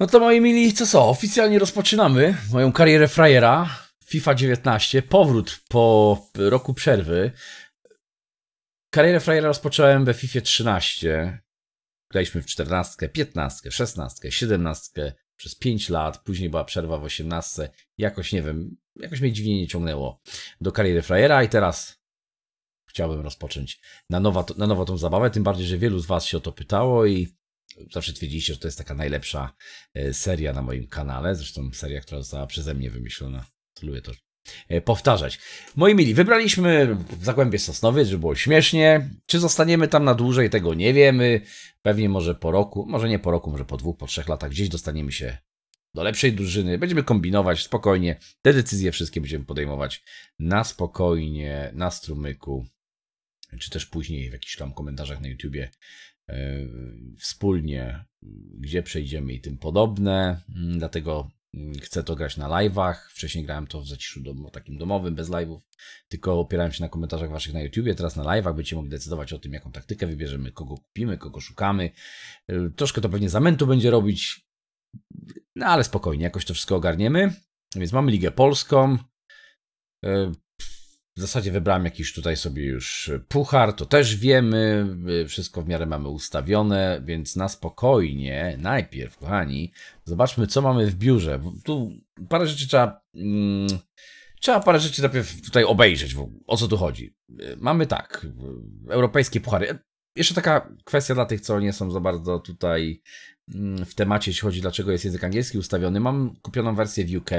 No to moi mili, co co, oficjalnie rozpoczynamy moją karierę frajera. FIFA 19, powrót po roku przerwy. Karierę frajera rozpocząłem we FIFA 13. Graliśmy w 14, 15, 16, 17 przez 5 lat, później była przerwa w 18. Jakoś nie wiem, jakoś mnie dziwnie nie ciągnęło do kariery frajera i teraz chciałbym rozpocząć na nowo, na nowo tą zabawę, tym bardziej, że wielu z Was się o to pytało i zawsze twierdziliście, że to jest taka najlepsza e, seria na moim kanale. Zresztą seria, która została przeze mnie wymyślona. To lubię to e, powtarzać. Moi mili, wybraliśmy w Zagłębie Sosnowiec, żeby było śmiesznie. Czy zostaniemy tam na dłużej, tego nie wiemy. Pewnie może po roku, może nie po roku, może po dwóch, po trzech latach gdzieś dostaniemy się do lepszej drużyny. Będziemy kombinować spokojnie. Te decyzje wszystkie będziemy podejmować na spokojnie, na strumyku, czy też później w jakichś tam komentarzach na YouTubie wspólnie, gdzie przejdziemy i tym podobne. Mm, dlatego mm, chcę to grać na live'ach. Wcześniej grałem to w zaciszu dom, takim domowym, bez live'ów, tylko opierałem się na komentarzach waszych na YouTubie. Teraz na live'ach będziecie mogli decydować o tym, jaką taktykę wybierzemy, kogo kupimy, kogo szukamy. Y, troszkę to pewnie zamętu będzie robić, no ale spokojnie, jakoś to wszystko ogarniemy. Więc mamy Ligę Polską. Y, w zasadzie wybrałem jakiś tutaj sobie już e, puchar, to też wiemy, e, wszystko w miarę mamy ustawione, więc na spokojnie, najpierw, kochani, zobaczmy, co mamy w biurze. Tu parę rzeczy trzeba... Mm, Trzeba parę rzeczy najpierw tutaj obejrzeć, o co tu chodzi. E, mamy tak, europejskie puchary. Jeszcze taka kwestia dla tych, co nie są za bardzo tutaj mm, w temacie, jeśli chodzi dlaczego jest język angielski ustawiony. Mam kupioną wersję w UK.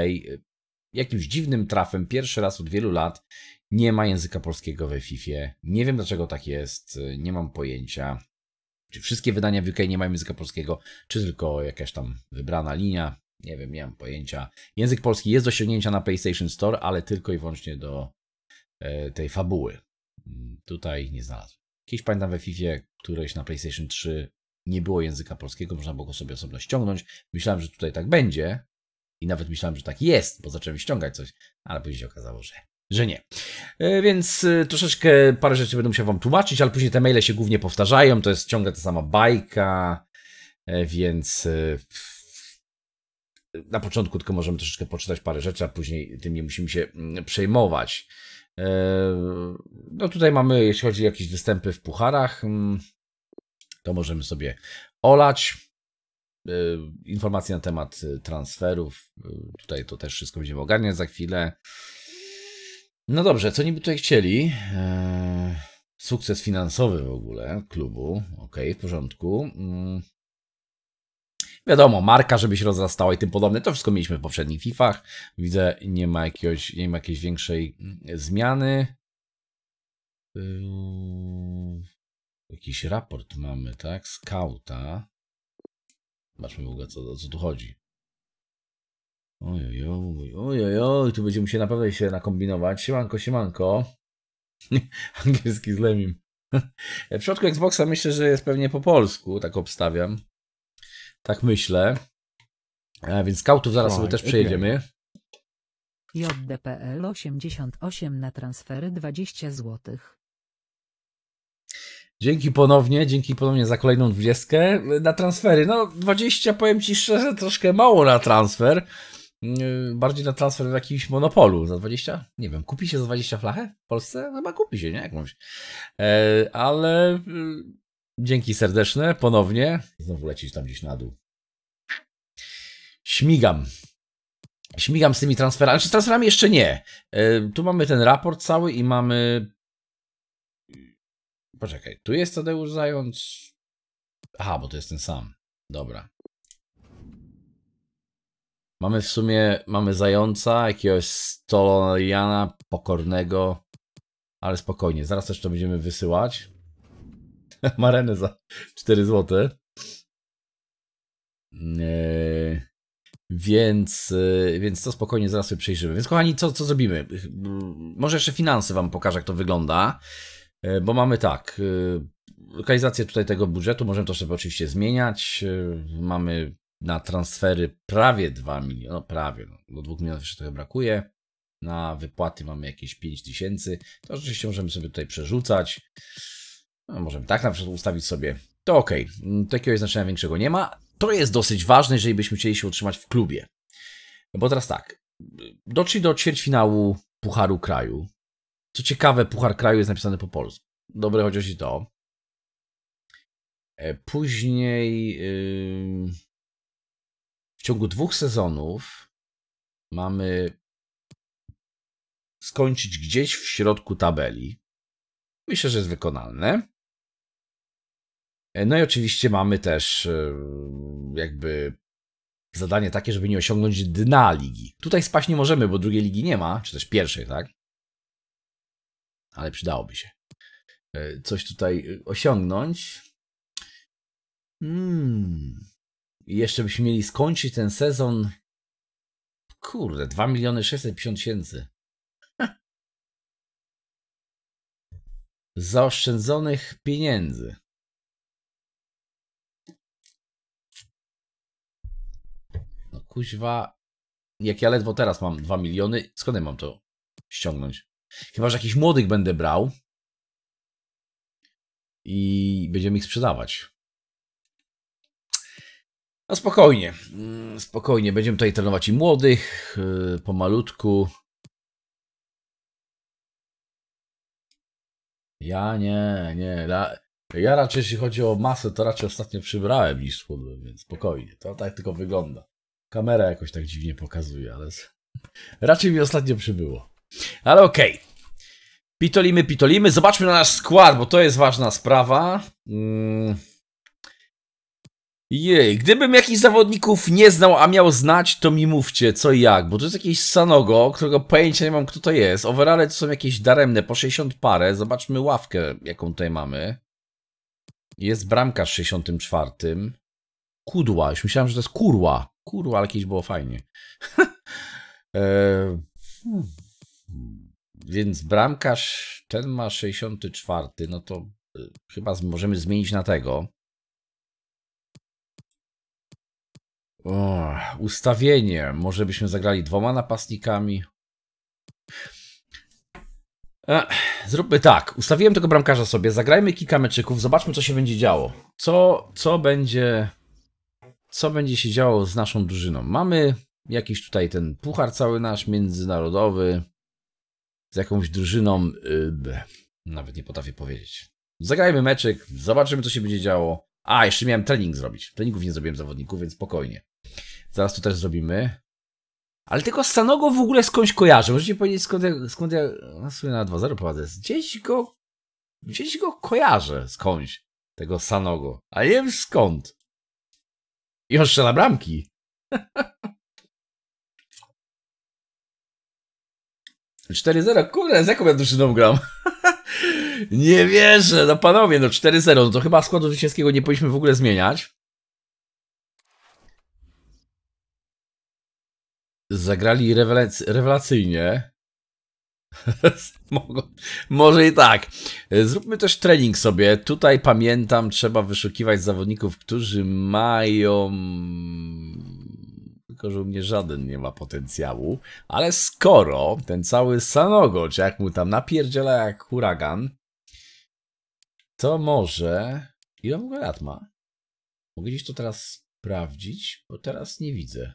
Jakimś dziwnym trafem, pierwszy raz od wielu lat nie ma języka polskiego we FIFA. Nie wiem dlaczego tak jest, nie mam pojęcia. Czy wszystkie wydania w UK nie mają języka polskiego, czy tylko jakaś tam wybrana linia? Nie wiem, nie mam pojęcia. Język polski jest do ściągnięcia na PlayStation Store, ale tylko i wyłącznie do e, tej fabuły. Mm, tutaj nie znalazłem. Kiedyś pamiętam we FIFA, któreś na PlayStation 3 nie było języka polskiego, można było go sobie osobno ściągnąć. Myślałem, że tutaj tak będzie i nawet myślałem, że tak jest, bo zacząłem ściągać coś, ale później się okazało, że że nie. E, więc e, troszeczkę parę rzeczy będę musiał wam tłumaczyć, ale później te maile się głównie powtarzają, to jest ciągle ta sama bajka, e, więc na początku tylko możemy troszeczkę poczytać parę rzeczy, a później tym nie musimy się mm, przejmować. No tutaj mamy, jeśli chodzi o jakieś występy w pucharach, mm, to możemy sobie olać. Informacje na temat transferów, tutaj to też wszystko będziemy ogarniać za chwilę. No dobrze, co niby tutaj chcieli? Eee, sukces finansowy w ogóle klubu. ok, w porządku. Mm. Wiadomo, marka, żeby się rozrastała i tym podobne. To wszystko mieliśmy w poprzednich FIFach. Widzę, nie ma, jakiegoś, nie ma jakiejś większej mm, zmiany. Eee, jakiś raport mamy, tak? Skauta. Zobaczmy w ogóle, co, co tu chodzi. Ojojoj, ojojoj, tu będziemy się naprawdę się nakombinować. Siemanko, siemanko. Angielski z Lemim. w przypadku Xboxa myślę, że jest pewnie po polsku, tak obstawiam. Tak myślę. A, więc scoutów zaraz sobie też przejedziemy. JDPL 88 na transfery 20 zł. Dzięki ponownie, dzięki ponownie za kolejną 20 na transfery. No 20 powiem Ci szczerze, troszkę mało na transfer. Yy, bardziej na transfer w jakimś monopolu za 20? Nie wiem, kupi się za 20 flachę w Polsce? No chyba kupi się, nie? mówisz e, Ale yy, dzięki serdeczne ponownie. Znowu lecieć tam gdzieś na dół. Śmigam. Śmigam z tymi transferami. Znaczy, transferami jeszcze nie. E, tu mamy ten raport cały i mamy. Yy, poczekaj, tu jest Tadeusz Zając. Aha, bo to jest ten sam. Dobra. Mamy w sumie, mamy zająca, jakiegoś stolojana pokornego, ale spokojnie, zaraz też to będziemy wysyłać. Marenę za 4 zł. Yy, więc, yy, więc to spokojnie zaraz sobie przejrzymy. Więc kochani, co, co zrobimy? Może jeszcze finanse wam pokażę, jak to wygląda. Yy, bo mamy tak, yy, lokalizację tutaj tego budżetu możemy to sobie oczywiście zmieniać. Yy, mamy na transfery prawie 2 miliony, no prawie, no, do 2 milionów jeszcze trochę brakuje. Na wypłaty mamy jakieś 5 tysięcy. To rzeczywiście możemy sobie tutaj przerzucać. No, możemy tak na przykład ustawić sobie. To ok, mm, takiego znaczenia większego nie ma. To jest dosyć ważne, jeżeli byśmy chcieli się utrzymać w klubie. Bo teraz tak, doszli do ćwierćfinału Pucharu Kraju. Co ciekawe, Puchar Kraju jest napisany po polsku. Dobre chociaż i to. E, później... Yy w ciągu dwóch sezonów mamy skończyć gdzieś w środku tabeli. Myślę, że jest wykonalne. E, no i oczywiście mamy też e, jakby zadanie takie, żeby nie osiągnąć dna ligi. Tutaj spaść nie możemy, bo drugiej ligi nie ma, czy też pierwszej, tak? Ale przydałoby się e, coś tutaj osiągnąć. Hmm. I jeszcze byśmy mieli skończyć ten sezon. Kurde, 2 miliony 650 tysięcy. Zaoszczędzonych pieniędzy. No kuźwa. Jak ja ledwo teraz mam 2 miliony, skąd ja mam to ściągnąć? Chyba, że jakiś młodych będę brał i będziemy ich sprzedawać. No spokojnie, mm, spokojnie. Będziemy tutaj trenować i młodych, y, pomalutku. Ja nie, nie. Ja raczej, jeśli chodzi o masę, to raczej ostatnio przybrałem niż schudłem, więc spokojnie. To tak tylko wygląda. Kamera jakoś tak dziwnie pokazuje, ale raczej mi ostatnio przybyło. Ale okej. Okay. Pitolimy, pitolimy. Zobaczmy na nasz skład, bo to jest ważna sprawa. Mm. Jej, gdybym jakichś zawodników nie znał, a miał znać, to mi mówcie, co i jak, bo to jest jakiś Sanogo, którego pojęcia nie mam, kto to jest. Overale to są jakieś daremne, po 60 parę. Zobaczmy ławkę, jaką tutaj mamy. Jest bramka w 64. Kudła, już myślałem, że to jest kurła. Kurła, ale jakieś było fajnie. eee... Więc bramkarz, ten ma 64, no to e, chyba możemy zmienić na tego. O, ustawienie. Może byśmy zagrali dwoma napastnikami. E, zróbmy tak. Ustawiłem tego bramkarza sobie. Zagrajmy kilka meczyków. Zobaczmy, co się będzie działo. Co, co będzie... Co będzie się działo z naszą drużyną? Mamy jakiś tutaj ten puchar cały nasz, międzynarodowy. Z jakąś drużyną... Yy, nawet nie potrafię powiedzieć. Zagrajmy meczyk. Zobaczymy, co się będzie działo. A, jeszcze miałem trening zrobić. Treningów nie zrobiłem zawodników, więc spokojnie. Zaraz to też zrobimy. Ale tego Sanogo w ogóle skądś kojarzę. Możecie powiedzieć skąd ja, skąd ja no na 2-0 prowadzę. Gdzieś go, gdzieś go kojarzę skądś. Tego Sanogo. A nie wiem skąd. I on strzela bramki. Cztery zero, Kurde, z jaką ja duszyną gram? nie wierzę, no panowie, no 4-0, no to chyba składu zwycięskiego nie powinniśmy w ogóle zmieniać. zagrali rewelac rewelacyjnie. Może i tak. Zróbmy też trening sobie. Tutaj pamiętam, trzeba wyszukiwać zawodników, którzy mają. Tylko, że u mnie żaden nie ma potencjału. Ale skoro ten cały Sanogo, czy jak mu tam napierdziela jak huragan, to może. Ile w ogóle lat ma? Mogę gdzieś to teraz sprawdzić, bo teraz nie widzę.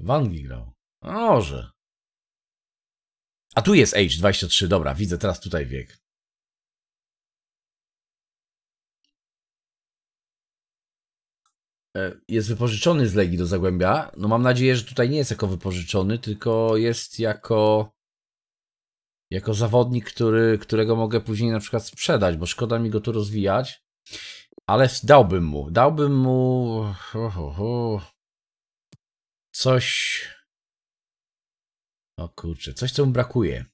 W Anglii grał. może. A tu jest age 23, dobra, widzę teraz tutaj wiek. E, jest wypożyczony z Legii do Zagłębia. No mam nadzieję, że tutaj nie jest jako wypożyczony, tylko jest jako jako zawodnik, który, którego mogę później na przykład sprzedać, bo szkoda mi go tu rozwijać. Ale dałbym mu, dałbym mu... Ho, ho, ho coś. O kurczę, coś co mu brakuje.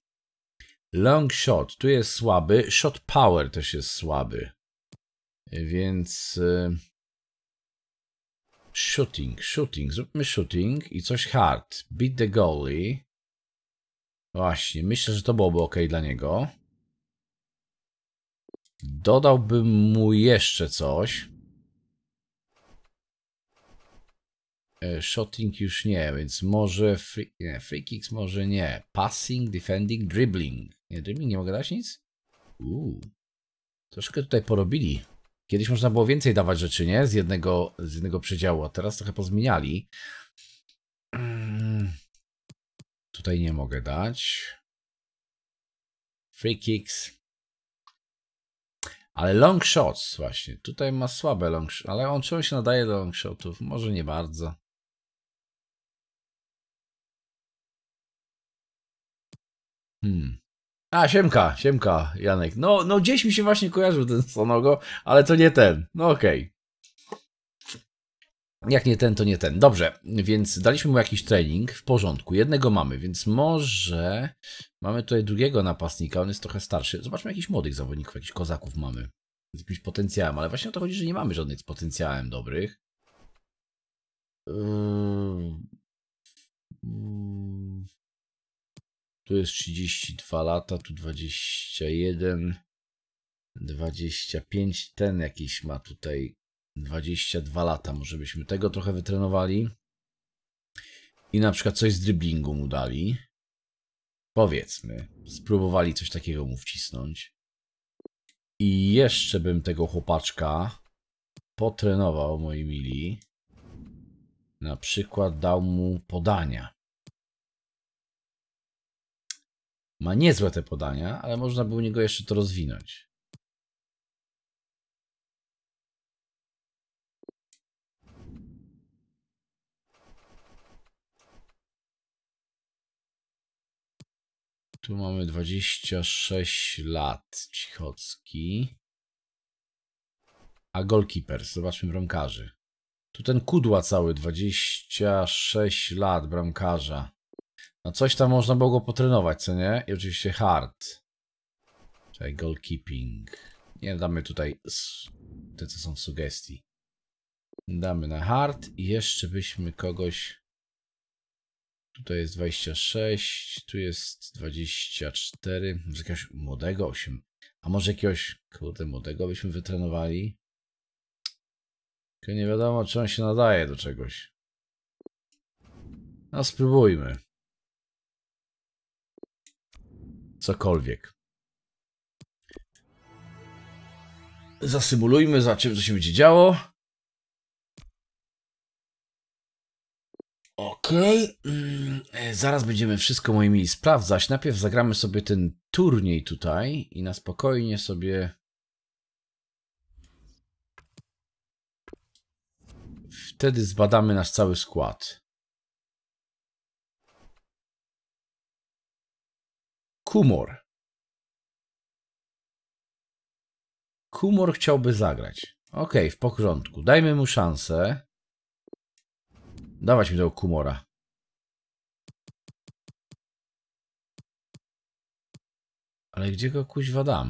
Long shot, tu jest słaby. Shot power też jest słaby. Więc. Y, shooting, shooting, zróbmy shooting i coś hard. Beat the goalie. Właśnie, myślę, że to byłoby ok dla niego. Dodałbym mu jeszcze coś. E, shotting już nie, więc może free, nie, free kicks, może nie. Passing, defending, dribbling. Nie, dribbling nie mogę dać nic? Uuu. Troszkę tutaj porobili. Kiedyś można było więcej dawać rzeczy, nie? Z jednego, z jednego przedziału, a teraz trochę pozmieniali. Mm. Tutaj nie mogę dać. Free kicks. Ale long shots właśnie. Tutaj ma słabe long shots, ale on czemu się nadaje do long shotów? Może nie bardzo. Hmm. A, Siemka, Siemka, Janek. No, no gdzieś mi się właśnie kojarzył ten Sonogo, ale to nie ten. No okej. Okay. Jak nie ten, to nie ten. Dobrze, więc daliśmy mu jakiś trening, w porządku. Jednego mamy, więc może mamy tutaj drugiego napastnika, on jest trochę starszy. Zobaczmy jakichś młodych zawodników, jakichś kozaków mamy. Z jakimś potencjałem, ale właśnie o to chodzi, że nie mamy żadnych z potencjałem dobrych. Yy... Hmm. Tu jest 32 lata, tu 21, 25. Ten jakiś ma tutaj 22 lata. Może byśmy tego trochę wytrenowali. I na przykład coś z driblingu mu dali. Powiedzmy, spróbowali coś takiego mu wcisnąć. I jeszcze bym tego chłopaczka potrenował, moi mili. Na przykład dał mu podania. Ma niezłe te podania, ale można by u niego jeszcze to rozwinąć. Tu mamy 26 lat Cichocki. A goalkeepers, zobaczmy bramkarzy. Tu ten kudła cały, 26 lat bramkarza. No coś tam można było potrenować, co nie? I oczywiście hard. Czyli goalkeeping. Nie damy tutaj te, co są w sugestii. Damy na hard i jeszcze byśmy kogoś... Tutaj jest 26, tu jest 24, może jakiegoś młodego 8. A może jakiegoś, kurde, młodego byśmy wytrenowali? Tylko nie wiadomo, czy on się nadaje do czegoś. No spróbujmy. cokolwiek. Zasymulujmy, zobaczymy, co się będzie działo. Okej, okay. Mm, e, zaraz będziemy wszystko moimi sprawdzać. Najpierw zagramy sobie ten turniej tutaj i na spokojnie sobie wtedy zbadamy nasz cały skład. Kumor. Kumor chciałby zagrać. Ok, w porządku. Dajmy mu szansę. Dawać mi tego Kumora. Ale gdzie go kuźwa dam?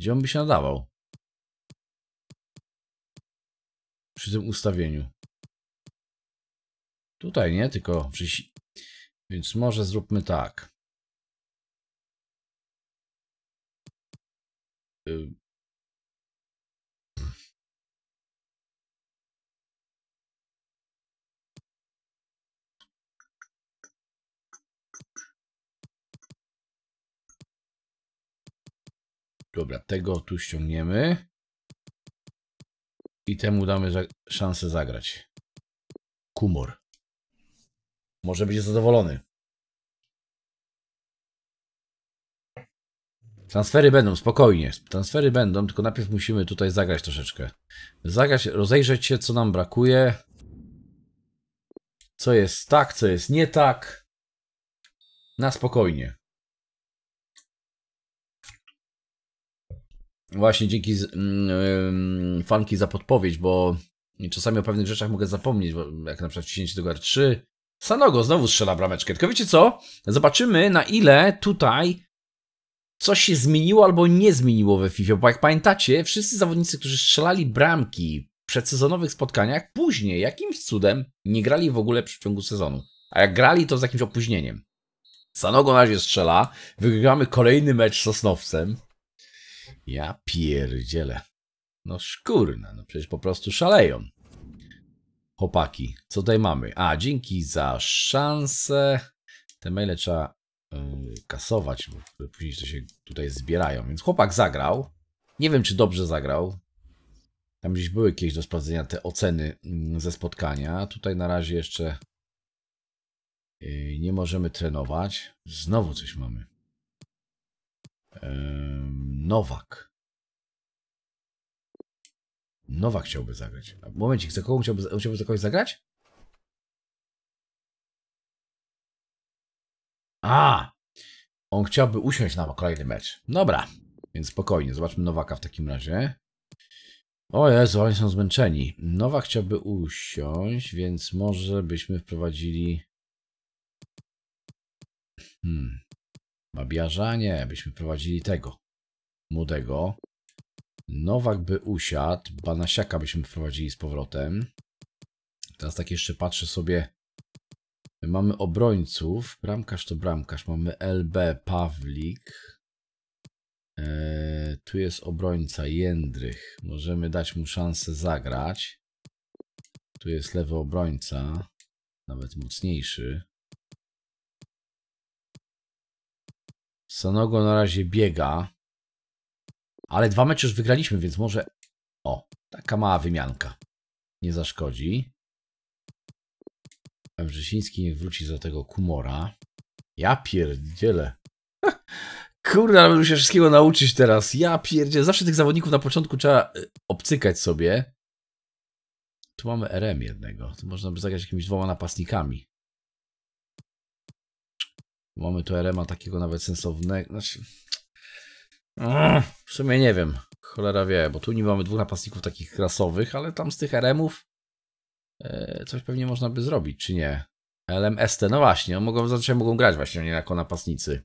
Gdzie on by się nadawał? Przy tym ustawieniu. Tutaj, nie? Tylko przy... Więc może zróbmy tak. Y, Dobra, tego tu ściągniemy. I temu damy za szansę zagrać. Kumor. Może być zadowolony. Transfery będą, spokojnie. Transfery będą, tylko najpierw musimy tutaj zagrać troszeczkę. Zagrać, rozejrzeć się, co nam brakuje. Co jest tak, co jest nie tak. Na spokojnie. Właśnie dzięki mm, fanki za podpowiedź, bo czasami o pewnych rzeczach mogę zapomnieć, jak na przykład ciśnięcie do gar 3. Sanogo znowu strzela brameczkę. Tylko wiecie co? Zobaczymy na ile tutaj coś się zmieniło albo nie zmieniło we FIFA, bo jak pamiętacie, wszyscy zawodnicy, którzy strzelali bramki w przedsezonowych spotkaniach, później jakimś cudem nie grali w ogóle przy ciągu sezonu. A jak grali, to z jakimś opóźnieniem. Sanogo na razie strzela, wygrywamy kolejny mecz z Sosnowcem. Ja pierdzielę. No szkurna, no przecież po prostu szaleją. Chłopaki, co tutaj mamy? A, dzięki za szansę. Te maile trzeba Y, kasować, bo później to się tutaj zbierają. Więc chłopak zagrał. Nie wiem, czy dobrze zagrał. Tam gdzieś były jakieś do sprawdzenia te oceny mm, ze spotkania. Tutaj na razie jeszcze y, nie możemy trenować. Znowu coś mamy. Nowak. Nowak chciałby zagrać. Momencik, za kogo chciałby, chciałby za kogoś zagrać? A! On chciałby usiąść na kolejny mecz. Dobra, więc spokojnie, zobaczmy Nowaka w takim razie. O Jezu, oni są zmęczeni. Nowak chciałby usiąść, więc może byśmy wprowadzili... Hmm. Babiarza? Nie, byśmy wprowadzili tego. Młodego. Nowak by usiadł. Banasiaka byśmy wprowadzili z powrotem. Teraz tak jeszcze patrzę sobie Mamy obrońców. Bramkarz to bramkarz. Mamy LB Pawlik. Eee, tu jest obrońca Jędrych. Możemy dać mu szansę zagrać. Tu jest lewy obrońca. Nawet mocniejszy. Sanogo na razie biega. Ale dwa mecze już wygraliśmy, więc może... O, taka mała wymianka. Nie zaszkodzi. Wrzesiński wróci do tego Kumora. Ja pierdzielę. Kurde, ale się wszystkiego nauczyć teraz. Ja pierdzielę. Zawsze tych zawodników na początku trzeba y, obcykać sobie. Tu mamy RM jednego. Tu można by zagrać jakimiś dwoma napastnikami. Mamy tu RM-a takiego nawet sensownego. Znaczy... Mm, w sumie nie wiem. Cholera wie, bo tu nie mamy dwóch napastników takich krasowych, ale tam z tych RM-ów E, coś pewnie można by zrobić, czy nie? LMST, no właśnie, mogą, zazwyczaj mogą grać właśnie oni jako napastnicy.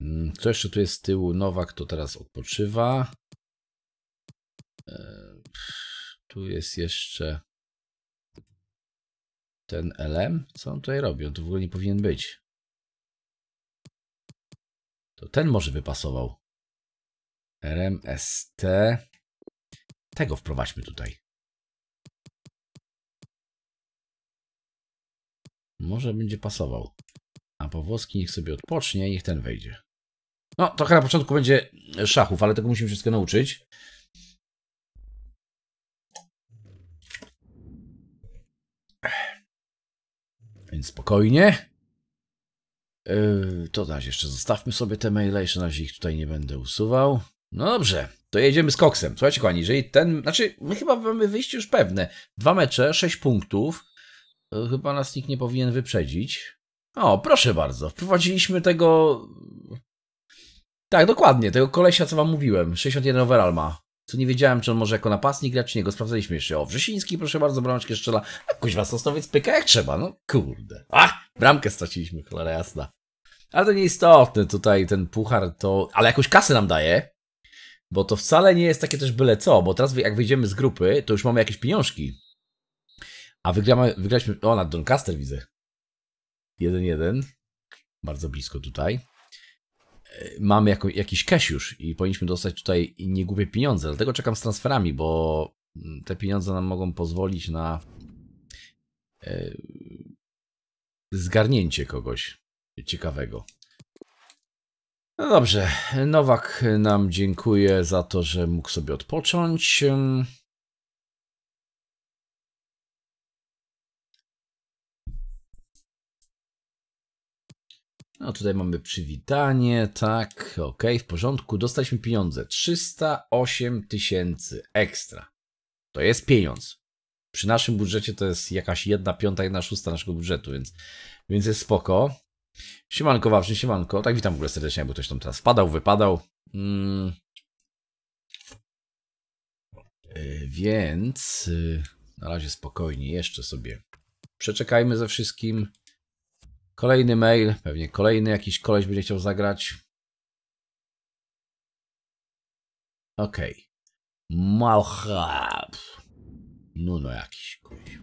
Mm, co jeszcze tu jest z tyłu? Nowak to teraz odpoczywa. E, tu jest jeszcze ten LM. Co on tutaj robi? On tu w ogóle nie powinien być. To ten może wypasował. RMST. Tego wprowadźmy tutaj. Może będzie pasował. A po włoski, niech sobie odpocznie i niech ten wejdzie. No, trochę na początku będzie szachów, ale tego musimy wszystko nauczyć. Więc spokojnie. Yy, to teraz jeszcze zostawmy sobie te maile, jeszcze na razie ich tutaj nie będę usuwał. No dobrze, to jedziemy z koksem. Słuchajcie kochani, jeżeli ten... Znaczy, my chyba mamy wyjście już pewne. Dwa mecze, sześć punktów. E, chyba nas nikt nie powinien wyprzedzić. O, proszę bardzo, wprowadziliśmy tego... Tak, dokładnie, tego kolesia, co wam mówiłem. 61 overall ma. Co nie wiedziałem, czy on może jako napastnik grać, czy nie. Go sprawdzaliśmy jeszcze. O, Wrzesiński, proszę bardzo, bramaczkę strzela. A kuźwa, Sosnowiec pyka jak trzeba. No kurde. A, bramkę straciliśmy, cholera jasna. Ale to nieistotne tutaj, ten puchar to... Ale jakąś kasę nam daje. Bo to wcale nie jest takie też byle co, bo teraz jak wyjdziemy z grupy, to już mamy jakieś pieniążki. A wygramy, wygraliśmy. O, na Doncaster widzę. 1-1. Bardzo blisko tutaj. E, mamy jako, jakiś cash już i powinniśmy dostać tutaj niegłupie pieniądze. Dlatego czekam z transferami, bo mm, te pieniądze nam mogą pozwolić na e, zgarnięcie kogoś ciekawego. No dobrze, Nowak nam dziękuję za to, że mógł sobie odpocząć. No tutaj mamy przywitanie, tak, ok, w porządku. Dostaliśmy pieniądze. 308 tysięcy ekstra. To jest pieniądz. Przy naszym budżecie to jest jakaś jedna piąta, jedna szósta naszego budżetu, więc, więc jest spoko. Siemanko Wawrzyn, siemanko. Tak, witam w ogóle serdecznie, bo ktoś tam teraz wpadał, wypadał. Mm. E, więc y, na razie spokojnie, jeszcze sobie przeczekajmy ze wszystkim. Kolejny mail, pewnie kolejny jakiś koleś będzie chciał zagrać. Okej. Okay. Malchab. No no jakiś kuś.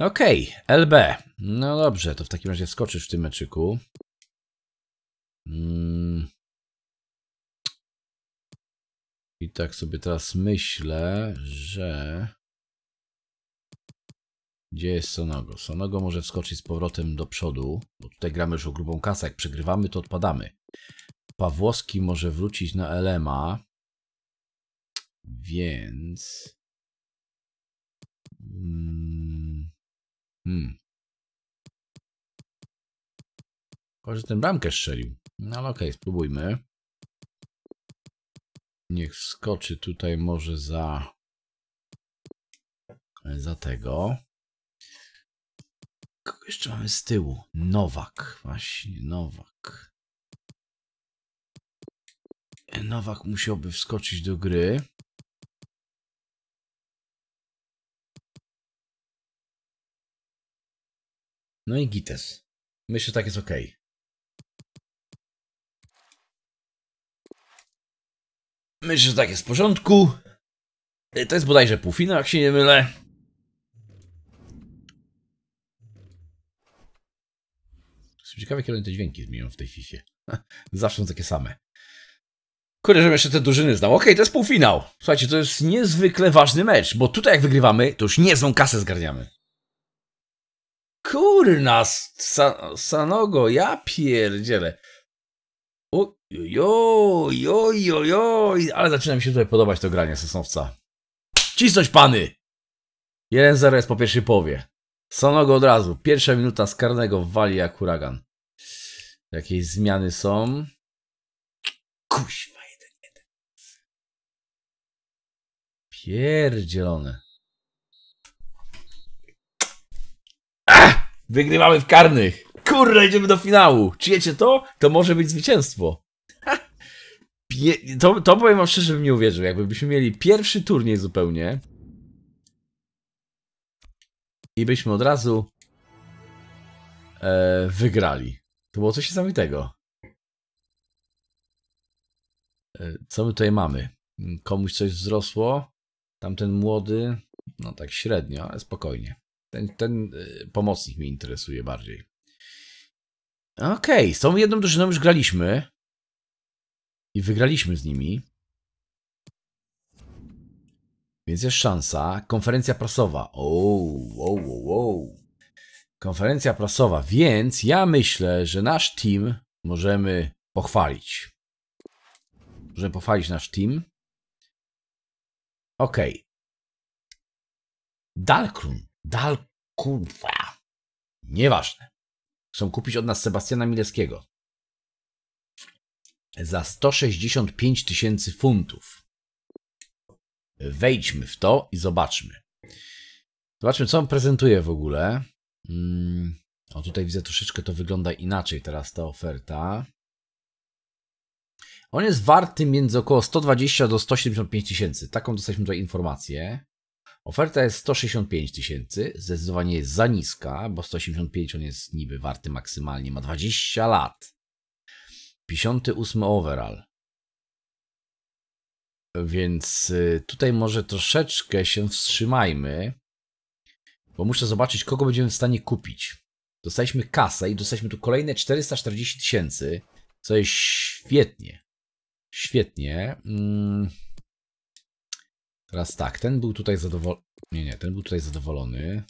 Okej, okay, LB. No dobrze, to w takim razie skoczysz w tym meczyku. Mm. I tak sobie teraz myślę, że... Gdzie jest Sonogo? Sonogo może wskoczyć z powrotem do przodu, bo tutaj gramy już o grubą kasę. Jak przegrywamy, to odpadamy. Pawłoski może wrócić na Elema, więc... Hmm. Tylko, hmm. że ten bramkę strzelił. No ale okej, okay, spróbujmy. Niech skoczy tutaj może za... za tego. Kogo jeszcze mamy z tyłu? Nowak, właśnie, Nowak. E, Nowak musiałby wskoczyć do gry. No i Gites. Myślę, że tak jest ok. Myślę, że tak jest w porządku. E, to jest bodajże półfinał, jak się nie mylę. Ciekawe, kiedy jakie oni te dźwięki zmienią w tej FIFA. Zawsze są takie same. Kurde, żebym jeszcze te drużyny znał. Okej, okay, to jest półfinał. Słuchajcie, to jest niezwykle ważny mecz, bo tutaj jak wygrywamy, to już niezłą kasę zgarniamy. Kurna, sa, Sanogo, ja pierdzielę. Ojoj, ojoj, ojoj, ale zaczyna mi się tutaj podobać to granie Sosnowca. Cisnąć pany! 1-0 jest po pierwszej połowie. Sonogo od razu. Pierwsza minuta z karnego wali jak huragan. Jakieś zmiany są. Kuźwa, jeden, jeden. Pierdzielone. Ach! Wygrywamy w karnych. Kurde, idziemy do finału. Czujecie to? To może być zwycięstwo. to, to powiem wam szczerze, bym nie uwierzył. Jakbyśmy mieli pierwszy turniej zupełnie, i byśmy od razu e, wygrali. To było coś niesamowitego. E, co my tutaj mamy? Mm, komuś coś wzrosło. Tamten młody, no tak średnio, ale spokojnie. Ten, ten e, pomocnik mnie interesuje bardziej. Okej, okay, z tą jedną drużyną już graliśmy. I wygraliśmy z nimi. Więc jest szansa. Konferencja prasowa. Ooo, wow, wow, wow. Konferencja prasowa. Więc ja myślę, że nasz team możemy pochwalić. Możemy pochwalić nasz team. Ok. Dalkrun. Dalkrun. Nieważne. Chcą kupić od nas Sebastiana Mileckiego. Za 165 tysięcy funtów. Wejdźmy w to i zobaczmy. Zobaczmy, co on prezentuje w ogóle. Mm, o, tutaj widzę troszeczkę to wygląda inaczej teraz ta oferta. On jest warty między około 120 do 175 tysięcy. Taką dostaliśmy tutaj informację. Oferta jest 165 tysięcy, zdecydowanie jest za niska, bo 185 on jest niby warty maksymalnie, ma 20 lat. 58 overall. Więc y, tutaj może troszeczkę się wstrzymajmy, bo muszę zobaczyć, kogo będziemy w stanie kupić. Dostaliśmy kasę i dostaliśmy tu kolejne 440 tysięcy, co jest świetnie. Świetnie. Mm. Teraz tak, ten był tutaj zadowolony. Nie, nie, ten był tutaj zadowolony.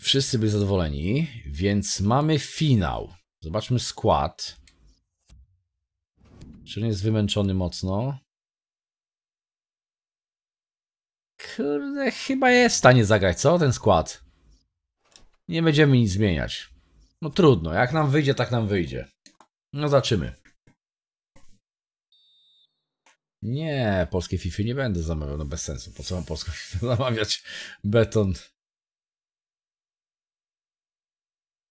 Wszyscy byli zadowoleni, więc mamy finał. Zobaczmy skład. Czyli jest wymęczony mocno. Kurde, chyba jest w stanie zagrać, co? Ten skład. Nie będziemy nic zmieniać. No trudno, jak nam wyjdzie, tak nam wyjdzie. No zobaczymy. Nie, polskie FIFA y nie będę zamawiał, no bez sensu. Po co mam polską FIFA y zamawiać? Beton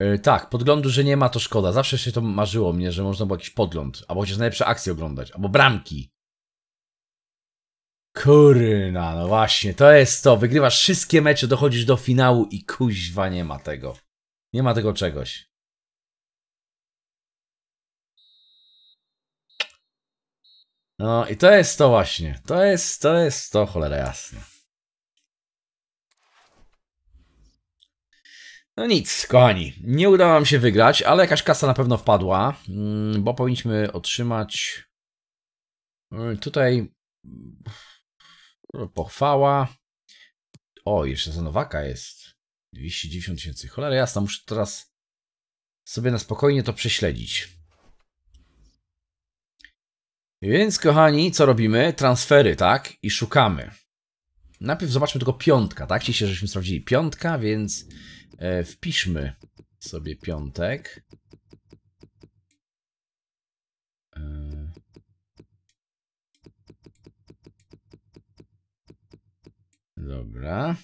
E, tak, podglądu, że nie ma, to szkoda. Zawsze się to marzyło mnie, że można było jakiś podgląd, albo chociaż najlepsze akcje oglądać, albo bramki. Kurna, no właśnie, to jest to. Wygrywasz wszystkie mecze, dochodzisz do finału i kuźwa nie ma tego. Nie ma tego czegoś. No i to jest to właśnie. To jest, to jest to, cholera jasna. No nic, kochani, nie udało nam się wygrać, ale jakaś kasa na pewno wpadła, mm, bo powinniśmy otrzymać mm, tutaj mm, pochwała. O, jeszcze za Nowaka jest 290 tysięcy. Cholera jasna, muszę teraz sobie na spokojnie to prześledzić. Więc kochani, co robimy? Transfery, tak? I szukamy najpierw zobaczmy tylko piątka, tak? Ci się żeśmy sprawdzili piątka, więc e, wpiszmy sobie piątek. E, dobra.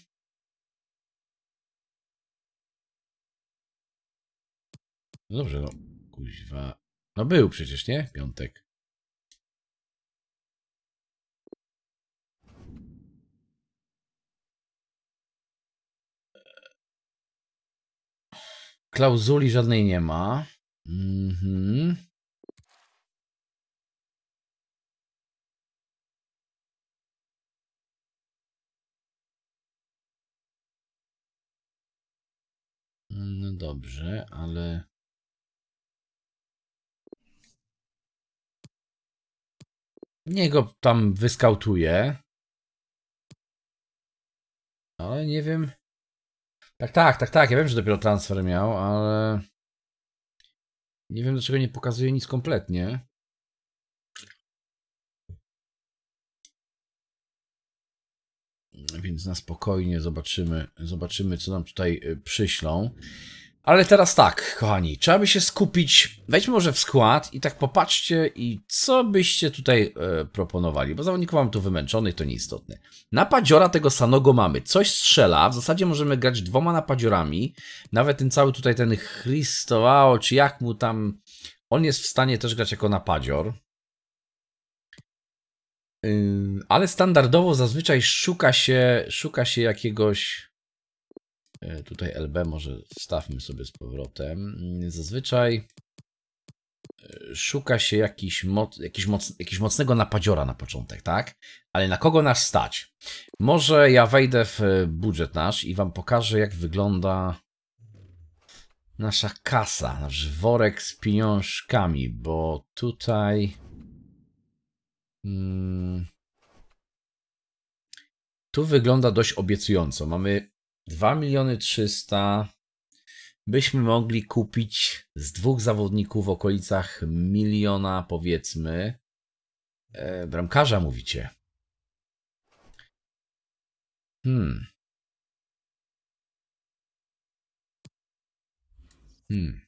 No dobrze, no kuźwa. No był przecież, nie? Piątek. Klauzuli żadnej nie ma. Mhm. No dobrze, ale... Niech go tam wyskautuje. Ale nie wiem... Tak, tak, tak, tak. Ja wiem, że dopiero transfer miał, ale. Nie wiem, dlaczego nie pokazuje nic kompletnie. Więc na spokojnie zobaczymy, zobaczymy co nam tutaj e, przyślą. Ale teraz tak, kochani, trzeba by się skupić. Wejdźmy może w skład i tak popatrzcie i co byście tutaj e, proponowali, bo zawodników mam tu wymęczonych, to nieistotne. Napadziora tego Sanogo mamy. Coś strzela, w zasadzie możemy grać dwoma napadziorami. Nawet ten cały tutaj ten Christoao, czy jak mu tam... On jest w stanie też grać jako napadzior. ale standardowo zazwyczaj szuka się, szuka się jakiegoś E, tutaj LB może stawmy sobie z powrotem. Mm, zazwyczaj e, szuka się jakiś, moc, jakiś, moc, jakiś mocnego napadziora na początek, tak? Ale na kogo nas stać? Może ja wejdę w e, budżet nasz i wam pokażę, jak wygląda nasza kasa, nasz worek z pieniążkami, bo tutaj... Hmm, tu wygląda dość obiecująco. Mamy 2 miliony 300 byśmy mogli kupić z dwóch zawodników w okolicach miliona, powiedzmy. E, bramkarza mówicie. Hmm. Hmm.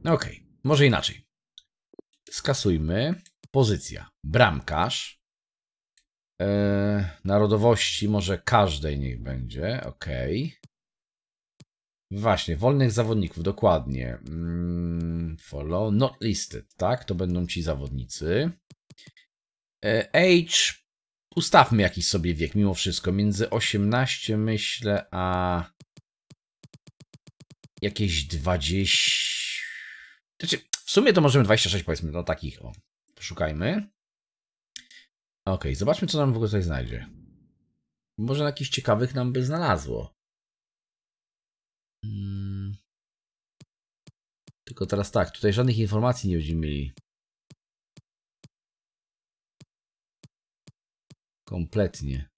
Okej, okay. może inaczej. Skasujmy. Pozycja. Bramkarz. E, narodowości może każdej niech będzie, ok. Właśnie, wolnych zawodników, dokładnie. Mm, follow, not listed, tak? To będą ci zawodnicy. E, age, ustawmy jakiś sobie wiek mimo wszystko. Między 18 myślę, a jakieś 20... Znaczy, w sumie to możemy 26 powiedzmy, no takich o. Poszukajmy. Okej, okay, zobaczmy, co nam w ogóle tutaj znajdzie. Może jakiś jakichś ciekawych nam by znalazło. Hmm. Tylko teraz tak, tutaj żadnych informacji nie będziemy mieli. Kompletnie.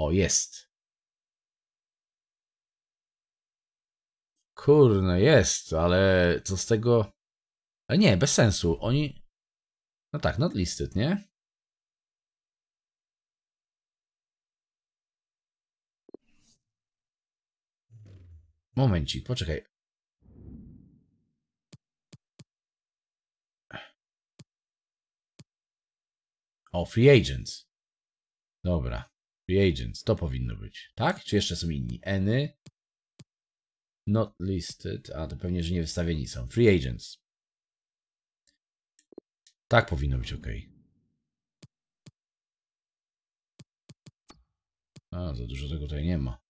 O, jest. Kurne, jest, ale co z tego... Ale nie, bez sensu. Oni... No tak, not listed, nie? Momencik, poczekaj. O, Free Agents. Dobra. Free Agents, to powinno być. Tak? Czy jeszcze są inni? Eny? Not listed. A, to pewnie, że nie wystawieni są. Free Agents. Tak powinno być ok. A, za dużo tego tutaj nie ma.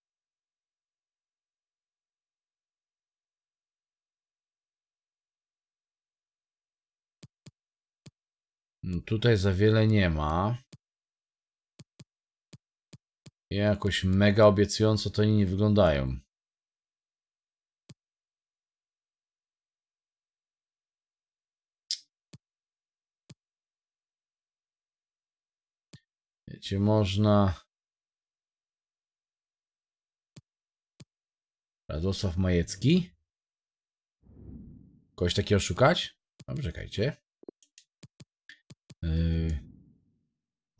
No tutaj za wiele nie ma. Jakoś mega obiecująco to nie wyglądają. Wiecie, można... Radosław Majecki? Kogoś takiego szukać? Dobrze, no, czekajcie.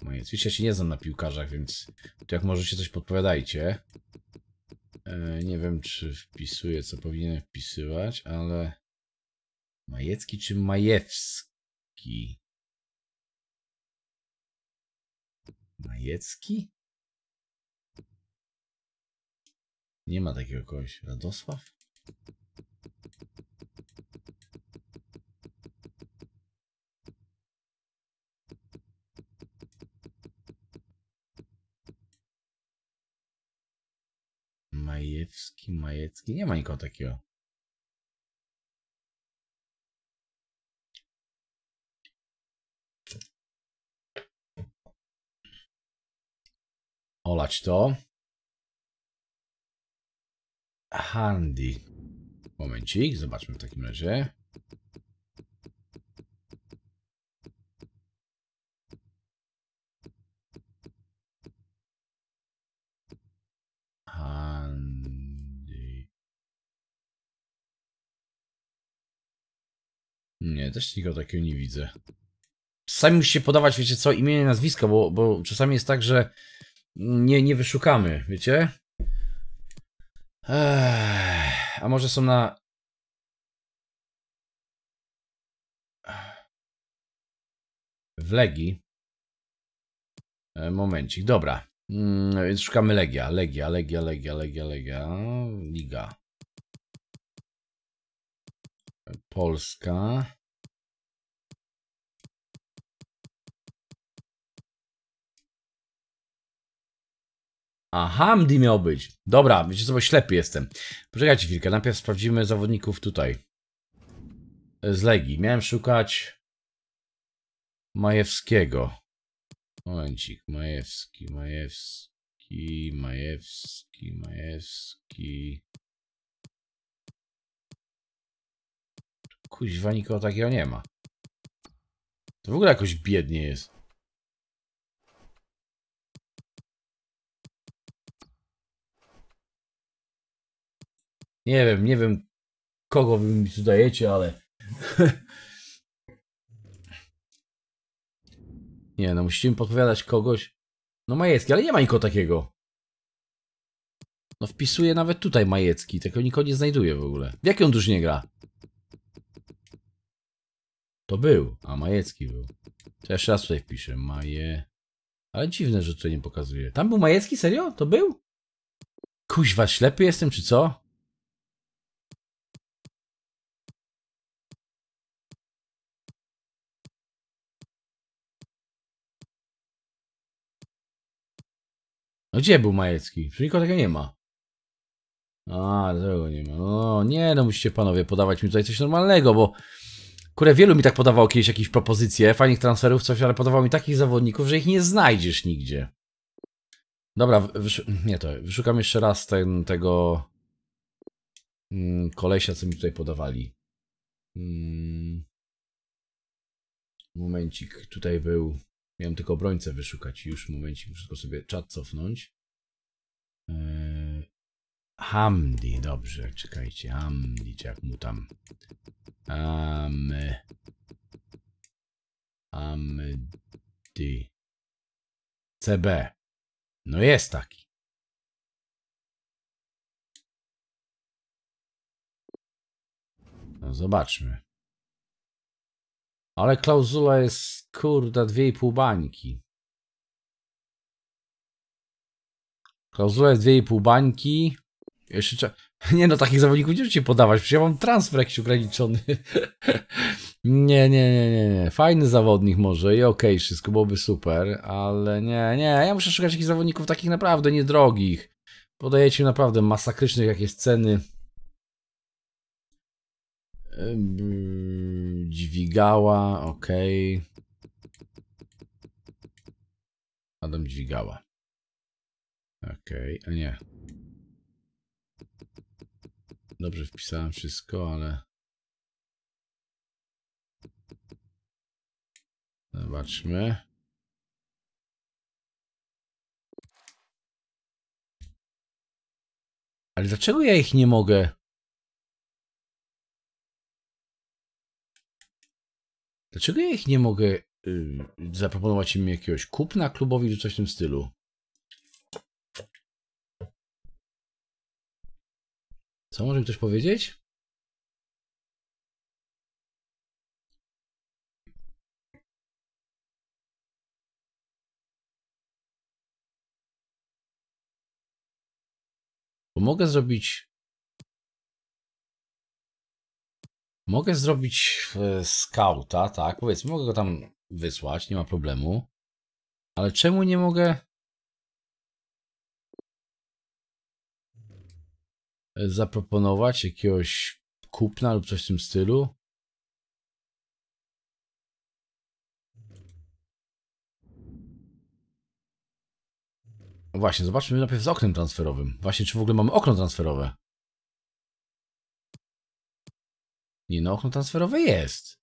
No e, nic, ja się nie znam na piłkarzach, więc to jak się coś podpowiadajcie. E, nie wiem, czy wpisuję, co powinienem wpisywać, ale... Majecki czy Majewski? Majecki? Nie ma takiego kogoś. Radosław? Majewski, Majecki. Nie ma nikogo takiego. Olać to. Handy. Momencik, zobaczmy w takim razie. Nie, też nikogo takiego nie widzę. Czasami się podawać, wiecie co, imię i nazwisko, bo, bo czasami jest tak, że nie, nie wyszukamy, wiecie? Ech, a może są na... W Legii. E, momencik, dobra. Mm, więc szukamy Legia, Legia, Legia, Legia, Legia, Legia, Liga. Polska. A Hamdi miał być. Dobra, wiecie co, bo ślepy jestem. Poczekajcie chwilkę, najpierw sprawdzimy zawodników tutaj. Z Legii. Miałem szukać Majewskiego. Momencik, Majewski, Majewski, Majewski, Majewski. kuźwa nikogo takiego nie ma. To w ogóle jakoś biednie jest. Nie wiem, nie wiem kogo wy mi tu dajecie, ale... nie no, musimy podpowiadać kogoś. No Majecki, ale nie ma nikogo takiego. No wpisuję nawet tutaj Majecki, tylko nikogo nie znajduję w ogóle. W jakie on nie gra? To był. A, Majecki był. To jeszcze raz tutaj wpiszę. Maje... Ale dziwne, że tutaj nie pokazuje. Tam był Majecki? Serio? To był? Kuźwa, ślepy jestem, czy co? No gdzie był Majecki? Przecież nikogo nie ma. A, tego nie ma. No nie, no musicie panowie podawać mi tutaj coś normalnego, bo Kurde, wielu mi tak podawało kiedyś jakieś propozycje fajnych transferów, coś, ale podawało mi takich zawodników, że ich nie znajdziesz nigdzie. Dobra, nie to, wyszukam jeszcze raz ten, tego mm, kolesia, co mi tutaj podawali. Mm, momencik, tutaj był, miałem tylko obrońcę wyszukać, już momencik, muszę sobie czat cofnąć. Yy, Hamdi, dobrze, czekajcie, Hamdi, jak mu tam... Amy... CB. No jest taki. No zobaczmy. Ale klauzula jest, kurda, dwie i pół bańki. Klauzula jest dwie i pół bańki. Jeszcze trzeba... Nie no, takich zawodników nie ci podawać, przecież ja mam transfer jakiś ograniczony. nie, nie, nie, nie, nie. Fajny zawodnik może i okej, okay, wszystko byłoby super, ale nie, nie. Ja muszę szukać jakichś zawodników takich naprawdę niedrogich. Podajecie naprawdę masakrycznych jakieś ceny. Dźwigała, okej. Okay. Adam Dźwigała. Okej, okay. a nie. Dobrze wpisałem wszystko, ale... Zobaczmy. Ale dlaczego ja ich nie mogę? Dlaczego ja ich nie mogę yy, zaproponować im jakiegoś kupna klubowi czy coś w tym stylu? Co może ktoś powiedzieć? Bo mogę zrobić. Mogę zrobić e, skauta, tak? Powiedzmy, mogę go tam wysłać, nie ma problemu. Ale czemu nie mogę zaproponować jakiegoś kupna lub coś w tym stylu? Właśnie, zobaczmy najpierw z oknem transferowym. Właśnie, czy w ogóle mamy okno transferowe? Nie no, okno transferowe jest.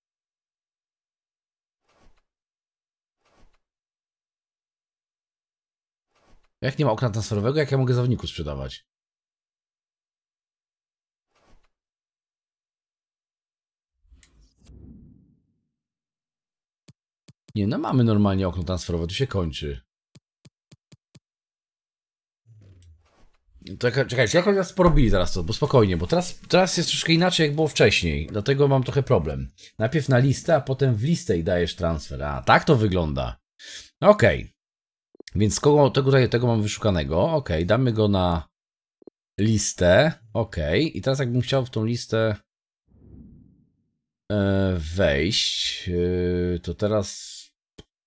Jak nie ma okna transferowego, jak ja mogę zawodniku sprzedawać? Nie, no mamy normalnie okno transferowe, tu się kończy. Czekaj, czekajcie, jak oni nas porobili teraz to, bo spokojnie, bo teraz, teraz jest troszkę inaczej jak było wcześniej, dlatego mam trochę problem. Najpierw na listę, a potem w listę i dajesz transfer. A, tak to wygląda. Okej. Okay. Więc kogo tego, tego mam wyszukanego? Okej, okay. damy go na listę. Okej. Okay. I teraz jakbym chciał w tą listę e, wejść, e, to teraz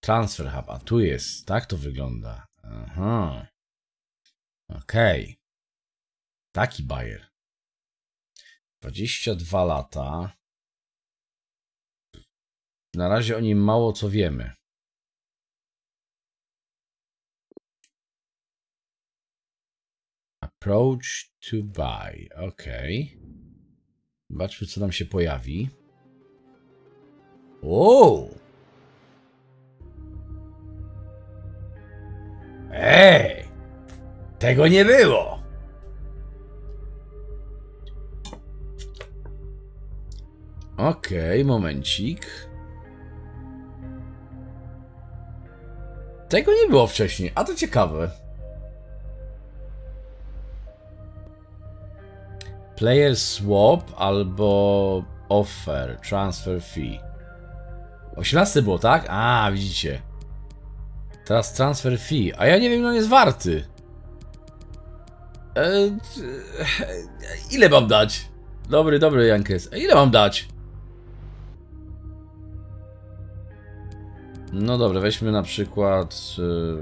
Transfer Hub, a tu jest, tak to wygląda. Aha. Okej. Okay. Taki bajer. 22 lata. Na razie o nim mało co wiemy. Approach to buy. Ok. Zobaczmy, co nam się pojawi. Wow! Ej! Tego nie było! Okej, okay, momencik. Tego nie było wcześniej, a to ciekawe. Player swap albo offer, transfer fee. 18 było, tak? A, widzicie. Teraz transfer fee. A ja nie wiem, ile on jest warty. E, ile mam dać? Dobry, dobry, Jankes. E, ile mam dać? No dobra, weźmy na przykład... E...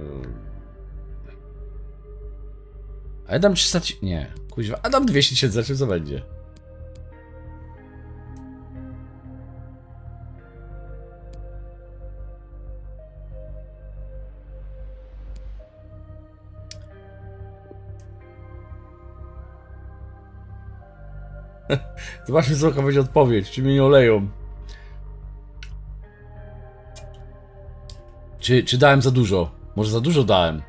A ja dam 300... Nie, kuźwa. A dam 200 tysięcy, co będzie? Zobaczmy, co będzie odpowiedź. Czy mnie nie oleją? Czy, czy dałem za dużo? Może za dużo dałem?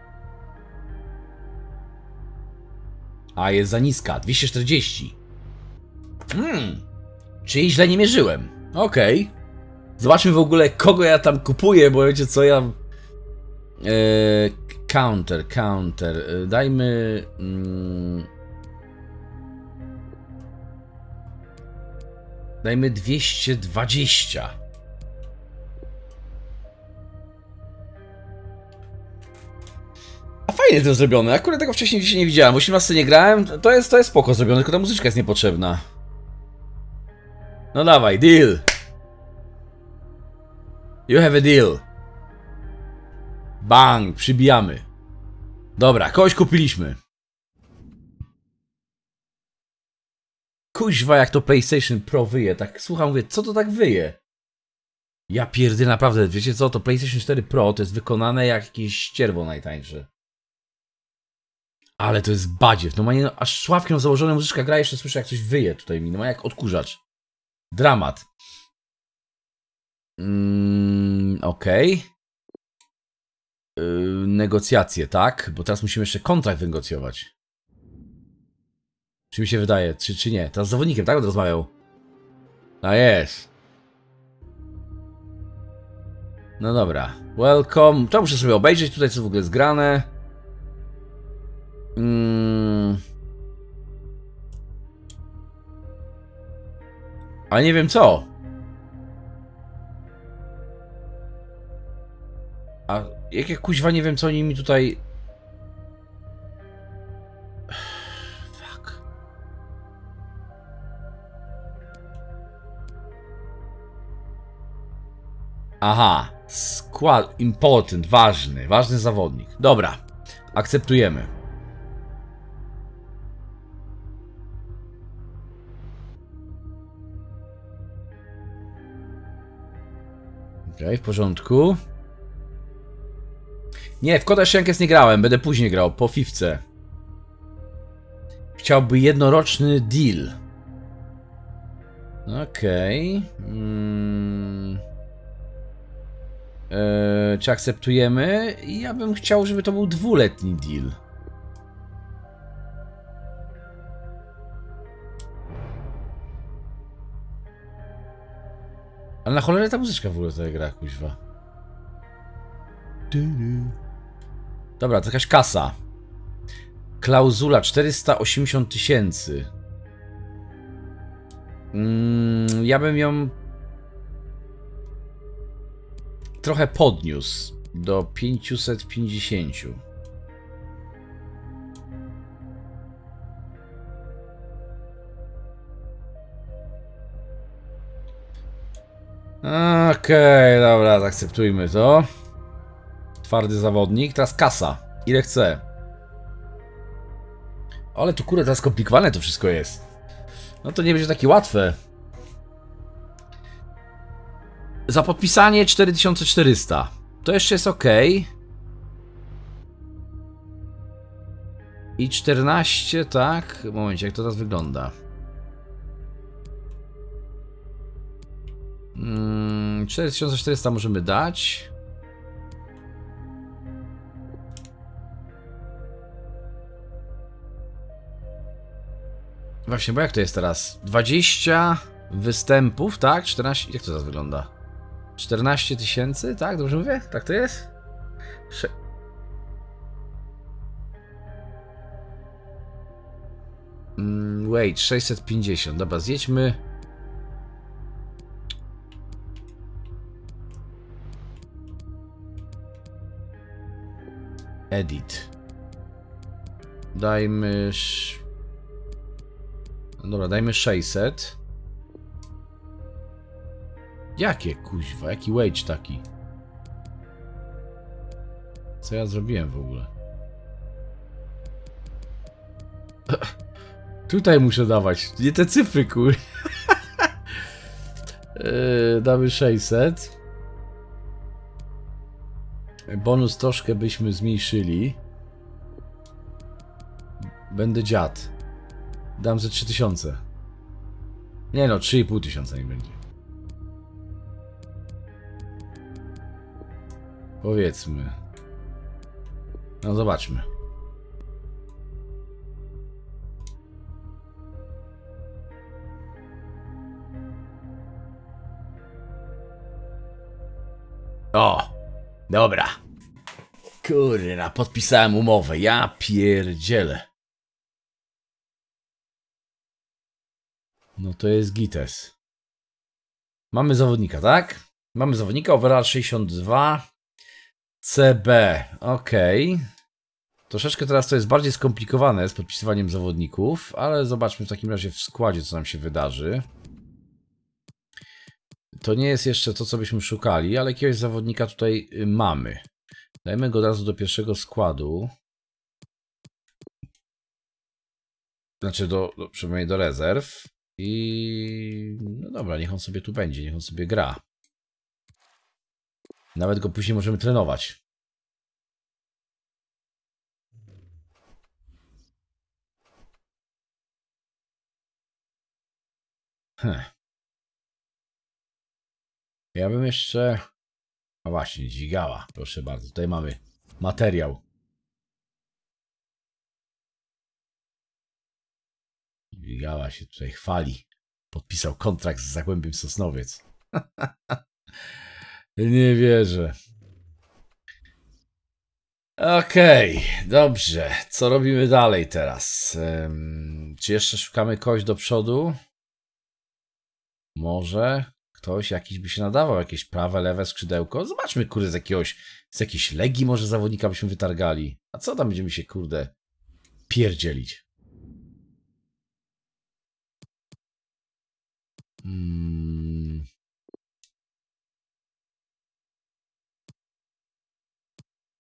A, jest za niska. 240. Hmm. Czyli źle nie mierzyłem. Okej. Okay. Zobaczmy w ogóle, kogo ja tam kupuję, bo wiecie co, ja... Eee, counter, counter. E, dajmy... Mm, Dajmy 220. A fajnie to zrobione, akurat tego wcześniej dzisiaj nie widziałem. W 18 nie grałem, to jest, to jest spoko zrobione, tylko ta muzyczka jest niepotrzebna. No dawaj, deal! You have a deal. Bang, przybijamy. Dobra, kogoś kupiliśmy. kuźwa jak to PlayStation Pro wyje. Tak słucham, mówię, co to tak wyje? Ja pierdy naprawdę, wiecie co, to PlayStation 4 Pro to jest wykonane jak jakieś ścierwo najtańsze. Ale to jest badziew. No ma nie, aż szławkiem założona muzyczka gra, jeszcze słyszę jak coś wyje tutaj mi. No ma jak odkurzacz. Dramat. Mm, Okej. Okay. Yy, negocjacje, tak? Bo teraz musimy jeszcze kontrakt wynegocjować. Czy mi się wydaje, czy, czy nie? Teraz z zawodnikiem, tak? rozmawiał. A jest. No dobra. Welcome. To muszę sobie obejrzeć. Tutaj co w ogóle zgrane. Mm. A nie wiem co. A jakie kuźwa nie wiem co oni mi tutaj Aha, skład important, ważny, ważny zawodnik. Dobra, akceptujemy. Okej, okay, w porządku. Nie, w Kota Shankes nie grałem, będę później grał, po fifce. Chciałby jednoroczny deal. Okej. Okay. Mm. E, czy akceptujemy. I ja bym chciał, żeby to był dwuletni deal. Ale na cholerę ta muzyczka w ogóle tutaj gra, kuźwa. Dobra, to jakaś kasa. Klauzula 480 tysięcy. Mm, ja bym ją trochę podniósł do 550. Okej, okay, dobra, zaakceptujmy to. Twardy zawodnik, teraz kasa. Ile chce? Ale to kurde, teraz skomplikowane to wszystko jest. No to nie będzie takie łatwe. Za podpisanie 4400. To jeszcze jest ok. I 14, tak? Moment, jak to teraz wygląda? Hmm, 4400 możemy dać. Właśnie, bo jak to jest teraz? 20 występów, tak? 14. Jak to teraz wygląda? 14 tysięcy, tak? Dobrze mówię? Tak to jest? Sze... Mm, wait, 650. Dobra, zjedźmy. Edit. Dajmy... No dobra, dajmy 600. Jakie kuźwa? Jaki wage taki? Co ja zrobiłem w ogóle? Tutaj muszę dawać. Nie te cyfry, kur... yy, damy 600. Bonus troszkę byśmy zmniejszyli. Będę dziad. Dam ze 3000. Nie no, 3500 nie będzie. Powiedzmy. No zobaczmy. O! Dobra. Kurna, podpisałem umowę. Ja pierdzielę. No to jest Gites. Mamy zawodnika, tak? Mamy zawodnika, overall 62. CB, ok. Troszeczkę teraz to jest bardziej skomplikowane z podpisywaniem zawodników, ale zobaczmy w takim razie w składzie, co nam się wydarzy. To nie jest jeszcze to, co byśmy szukali, ale jakiegoś zawodnika tutaj y, mamy. Dajmy go od razu do pierwszego składu. Znaczy, do, do, przynajmniej do rezerw. I no dobra, niech on sobie tu będzie, niech on sobie gra. Nawet go później możemy trenować. Hm. Ja bym jeszcze... No właśnie, dźwigała. Proszę bardzo. Tutaj mamy materiał. Dźwigała się tutaj chwali. Podpisał kontrakt z Zagłębiem Sosnowiec. Nie wierzę. Okej, okay, dobrze. Co robimy dalej teraz? czy jeszcze szukamy kogoś do przodu? Może ktoś jakiś by się nadawał, jakieś prawe, lewe skrzydełko. Zobaczmy, kurde, z jakiegoś, z jakiejś legi może zawodnika byśmy wytargali. A co tam będziemy się, kurde, pierdzielić? Hmm.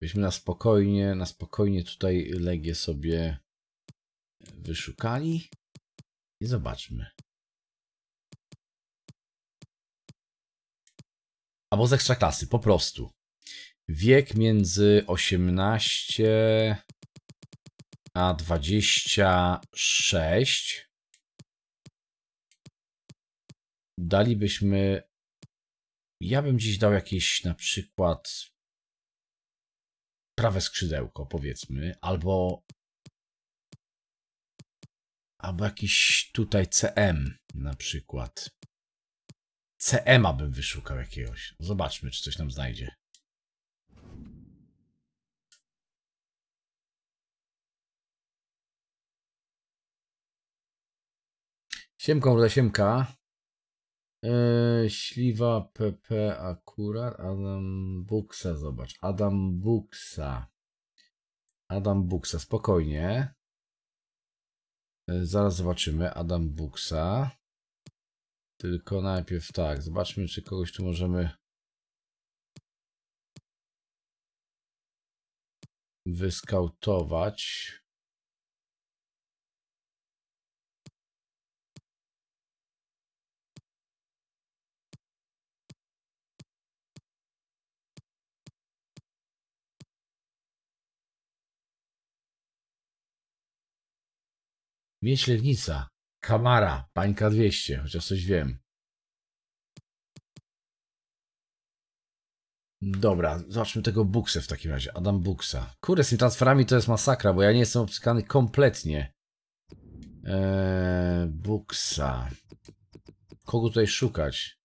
Byśmy na spokojnie, na spokojnie tutaj legie sobie wyszukali i zobaczmy. Albo z ekstra klasy, po prostu. Wiek między 18 a 26 dalibyśmy. Ja bym dziś dał jakieś na przykład prawe skrzydełko, powiedzmy, albo albo jakiś tutaj CM na przykład. CM-a bym wyszukał jakiegoś. Zobaczmy, czy coś nam znajdzie. Siemką, Siemka. E, śliwa PP akurat. Adam Buksa, zobacz. Adam Buksa. Adam Buksa, spokojnie. E, zaraz zobaczymy. Adam Buksa. Tylko najpierw tak, zobaczmy, czy kogoś tu możemy wyskautować. Mieślewnica, Kamara, Pańka 200, chociaż coś wiem. Dobra, zobaczmy tego Buksa w takim razie. Adam Buksa. Kurde, z tymi transferami to jest masakra, bo ja nie jestem obcykany kompletnie. Eee, Buksa. Kogo tutaj szukać?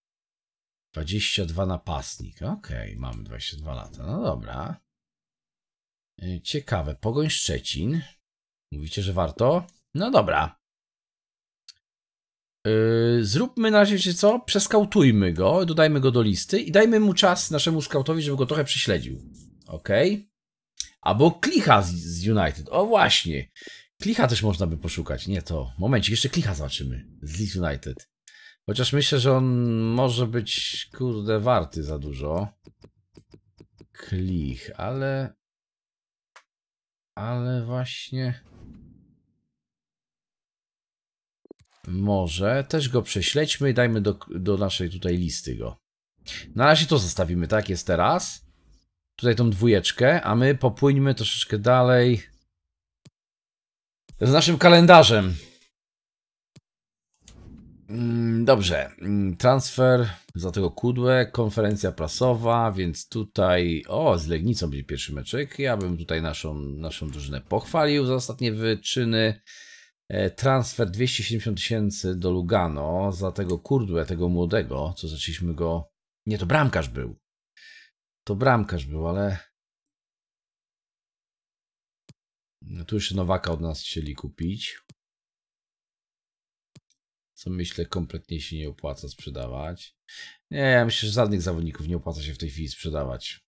22 napastnik. Okej, okay, mamy 22 lata. No dobra. Eee, ciekawe. Pogoń Szczecin. Mówicie, że warto? No dobra. Yy, zróbmy na razie co? Przeskautujmy go, dodajmy go do listy i dajmy mu czas naszemu skautowi, żeby go trochę prześledził. Ok. Albo klicha z, z United. O właśnie. Klicha też można by poszukać. Nie to. Momencik, jeszcze klicha zobaczymy. Z United. Chociaż myślę, że on może być, kurde, warty za dużo. Klich, ale... Ale właśnie... Może też go prześledźmy i dajmy do, do naszej tutaj listy go. Na razie to zostawimy, tak jest teraz. Tutaj tą dwójeczkę, a my popłyńmy troszeczkę dalej z naszym kalendarzem. Mm, dobrze, mm, transfer za tego kudłę, konferencja prasowa, więc tutaj, o, z Legnicą będzie pierwszy meczek. Ja bym tutaj naszą, naszą drużynę pochwalił za ostatnie wyczyny. E, transfer 270 tysięcy do Lugano za tego kurdłę, tego młodego, co zaczęliśmy go. Nie, to bramkarz był. To bramkarz był, ale. No tu jeszcze Nowaka od nas chcieli kupić. Co myślę, kompletnie się nie opłaca sprzedawać. Nie, ja myślę, że żadnych zawodników nie opłaca się w tej chwili sprzedawać.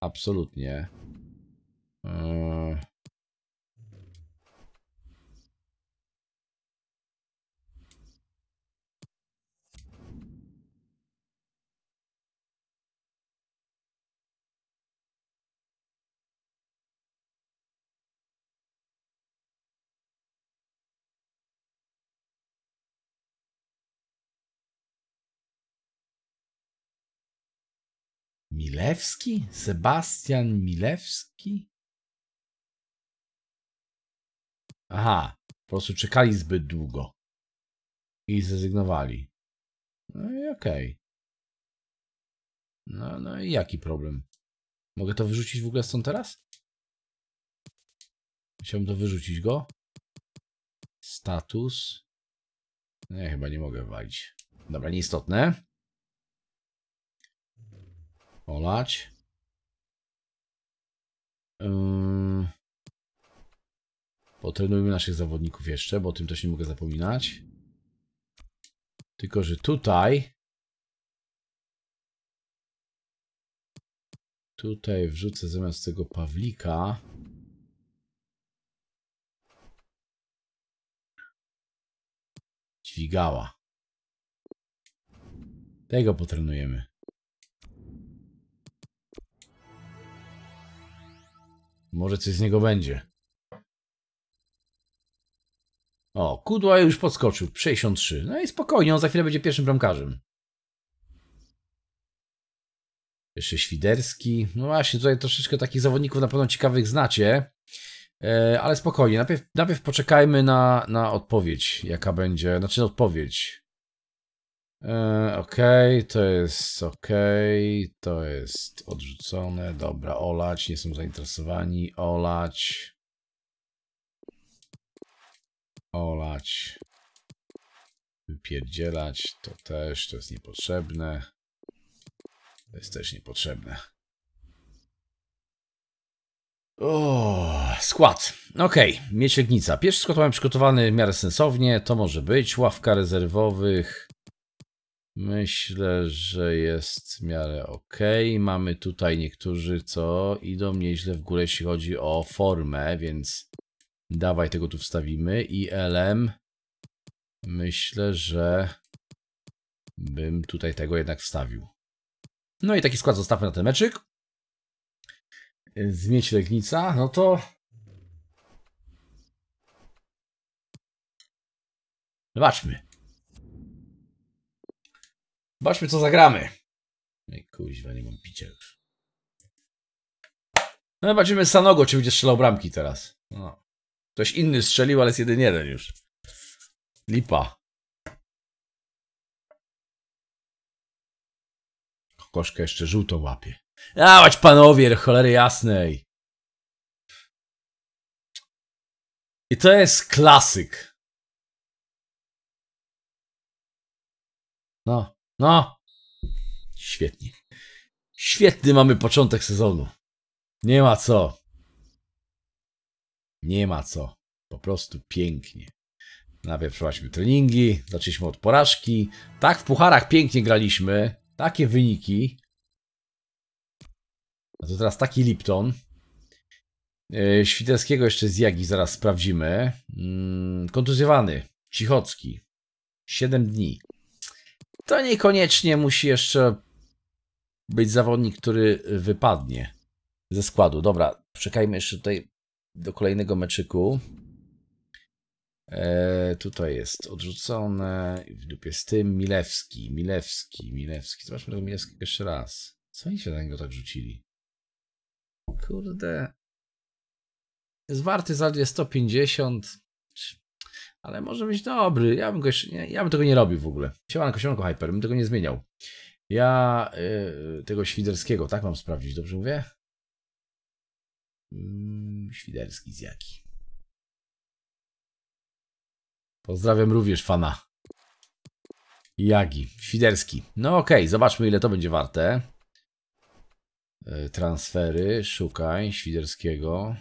Absolutnie. Yy... Milewski? Sebastian Milewski? Aha, po prostu czekali zbyt długo i zrezygnowali. No i okej. Okay. No, no i jaki problem? Mogę to wyrzucić w ogóle stąd teraz? Chciałbym to wyrzucić go. Status. Nie, chyba nie mogę walić. Dobra, nieistotne. Polać. Yy... Potrenujmy naszych zawodników jeszcze, bo o tym też nie mogę zapominać. Tylko, że tutaj... Tutaj wrzucę zamiast tego Pawlika... Dźwigała. Tego potrenujemy. Może coś z niego będzie. O, Kudła już podskoczył. 63. No i spokojnie, on za chwilę będzie pierwszym bramkarzem. Jeszcze Świderski. No właśnie, tutaj troszeczkę takich zawodników na pewno ciekawych znacie. E, ale spokojnie, najpierw, najpierw poczekajmy na, na odpowiedź, jaka będzie, znaczy odpowiedź, E, okej, ok, to jest ok, to jest odrzucone. Dobra, olać, nie są zainteresowani. Olać. Olać. Wypierdzielać, to też, to jest niepotrzebne. To jest też niepotrzebne. O, skład. Okej, okay. miesięgnica. Pierwszy skład mamy przygotowany w miarę sensownie. To może być ławka rezerwowych. Myślę, że jest w miarę ok. Mamy tutaj niektórzy, co idą nieźle w górę, jeśli chodzi o formę, więc dawaj tego tu wstawimy. I LM myślę, że bym tutaj tego jednak wstawił. No i taki skład zostawmy na ten meczyk. Zmieć Legnica, no to... Zobaczmy. Zobaczmy, co zagramy. Ej, no kuźwa, nie mam picia już. No zobaczymy Sanogo, czy będzie strzelał bramki teraz. No. Ktoś inny strzelił, ale jest jeden jeden już. Lipa. Koszkę jeszcze żółto łapie. Dawać panowie, cholery jasnej. I to jest klasyk. No. No, świetnie. Świetny mamy początek sezonu. Nie ma co. Nie ma co. Po prostu pięknie. Najpierw przeprowadziliśmy treningi, zaczęliśmy od porażki. Tak w pucharach pięknie graliśmy. Takie wyniki. A to teraz taki Lipton. Yy, Świderskiego jeszcze z Jagi zaraz sprawdzimy. Mm, kontuzjowany. Cichocki. 7 dni to niekoniecznie musi jeszcze być zawodnik, który wypadnie ze składu. Dobra, czekajmy jeszcze tutaj do kolejnego meczyku. E, tutaj jest odrzucone w dupie z tym Milewski, Milewski, Milewski. Zobaczmy tego Milewskiego jeszcze raz. Co oni się na niego tak rzucili? Kurde. Zwarty zaledwie 150 ale może być dobry. Ja bym, go, nie, ja bym tego nie robił w ogóle. Siemanko, siemanko, Hyper, bym tego nie zmieniał. Ja y, tego Świderskiego, tak mam sprawdzić, dobrze mówię? Mm, świderski z jaki? Pozdrawiam również fana. Jagi, Świderski. No okej, okay, zobaczmy ile to będzie warte. Y, transfery, szukaj, Świderskiego.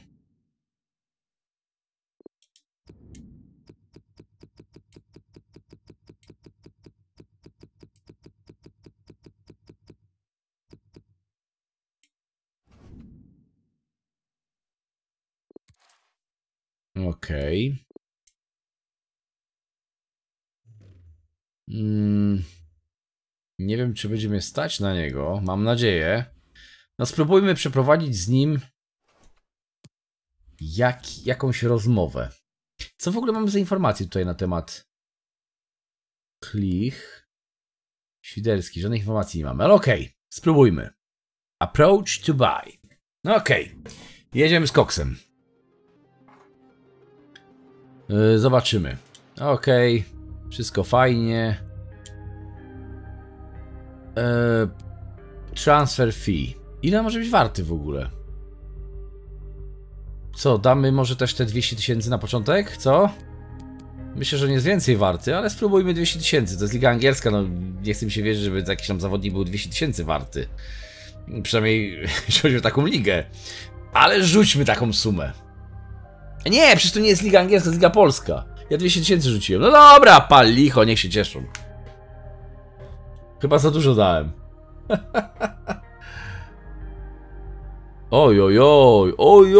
Okej. Okay. Mm, nie wiem, czy będzie mnie stać na niego. Mam nadzieję. No spróbujmy przeprowadzić z nim jak, jakąś rozmowę. Co w ogóle mamy za informacje tutaj na temat Klich? Świderski, żadnych informacji nie mamy, ale okej, okay, spróbujmy. Approach to buy. No okej, okay. jedziemy z koksem. Y, zobaczymy. Okej, okay. wszystko fajnie. E, transfer fee. Ile może być warty w ogóle? Co, damy może też te 200 tysięcy na początek? Co? Myślę, że nie jest więcej warty, ale spróbujmy 200 tysięcy. To jest liga angielska, no nie chcę mi się wierzyć, żeby jakiś tam zawodnik był 200 tysięcy warty. Przynajmniej jeśli chodzi o taką ligę. Ale rzućmy taką sumę. Nie, przecież to nie jest liga angielska, to jest liga polska. Ja 200 tysięcy rzuciłem. No dobra, pal licho, niech się cieszą. Chyba za dużo dałem. oj, oj, oj, oj,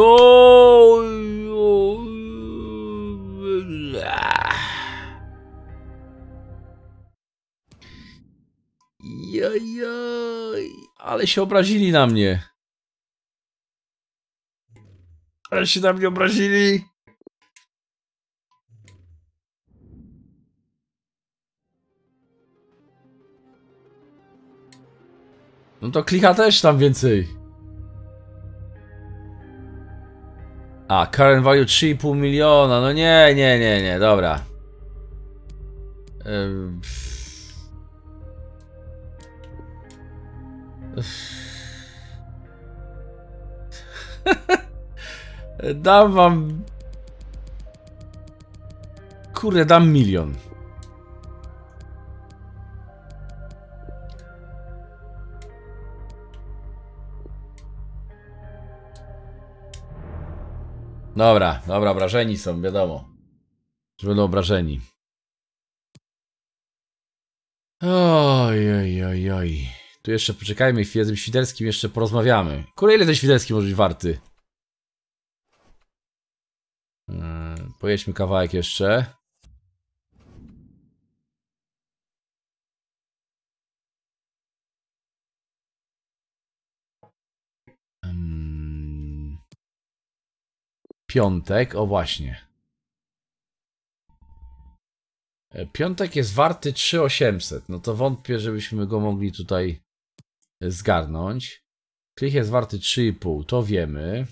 oj, oj. ale się obrazili na mnie. Ale się na mnie obrazili. No to klika też tam więcej. A, current value 3,5 miliona. No nie, nie, nie, nie, dobra. Dam wam... Kurde, dam milion. Dobra, dobra, obrażeni są, wiadomo. Że będą obrażeni. Oj, oj, oj, oj. Tu jeszcze poczekajmy chwilę, z tym Świderskim jeszcze porozmawiamy. Kurde, ile ten Świderski może być warty? Hmm, pojedźmy kawałek jeszcze. Mm. Piątek, o właśnie. E, piątek jest warty 3800. No to wątpię, żebyśmy go mogli tutaj zgarnąć. Klich jest warty 3,5, to wiemy.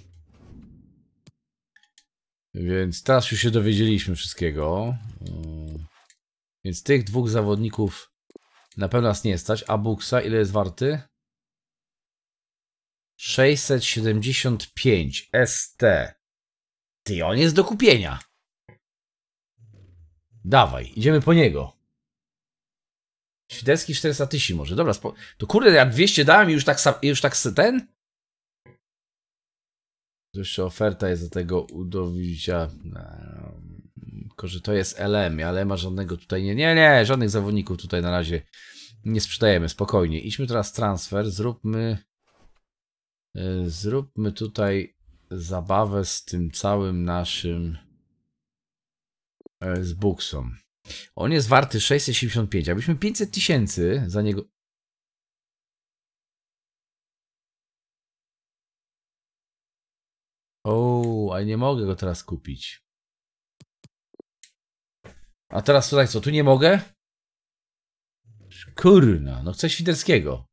Więc teraz już się dowiedzieliśmy wszystkiego. Więc tych dwóch zawodników na pewno nas nie stać. A Buxa ile jest warty? 675 ST. Ty, on jest do kupienia. Dawaj, idziemy po niego. Świdecki 400 tysięcy może. Dobra, to kurde, ja 200 dałem i już tak, już tak ten? jeszcze oferta jest do tego udowicia. No, tylko, że to jest LM, ale ma żadnego tutaj. Nie, nie, nie, żadnych zawodników tutaj na razie nie sprzedajemy. Spokojnie. Idźmy teraz transfer. Zróbmy. E, zróbmy tutaj zabawę z tym całym naszym. E, z Buxą. On jest warty 675. Abyśmy 500 tysięcy za niego. O, a nie mogę go teraz kupić. A teraz tutaj co, tu nie mogę? Kurna, no chcę Świderskiego.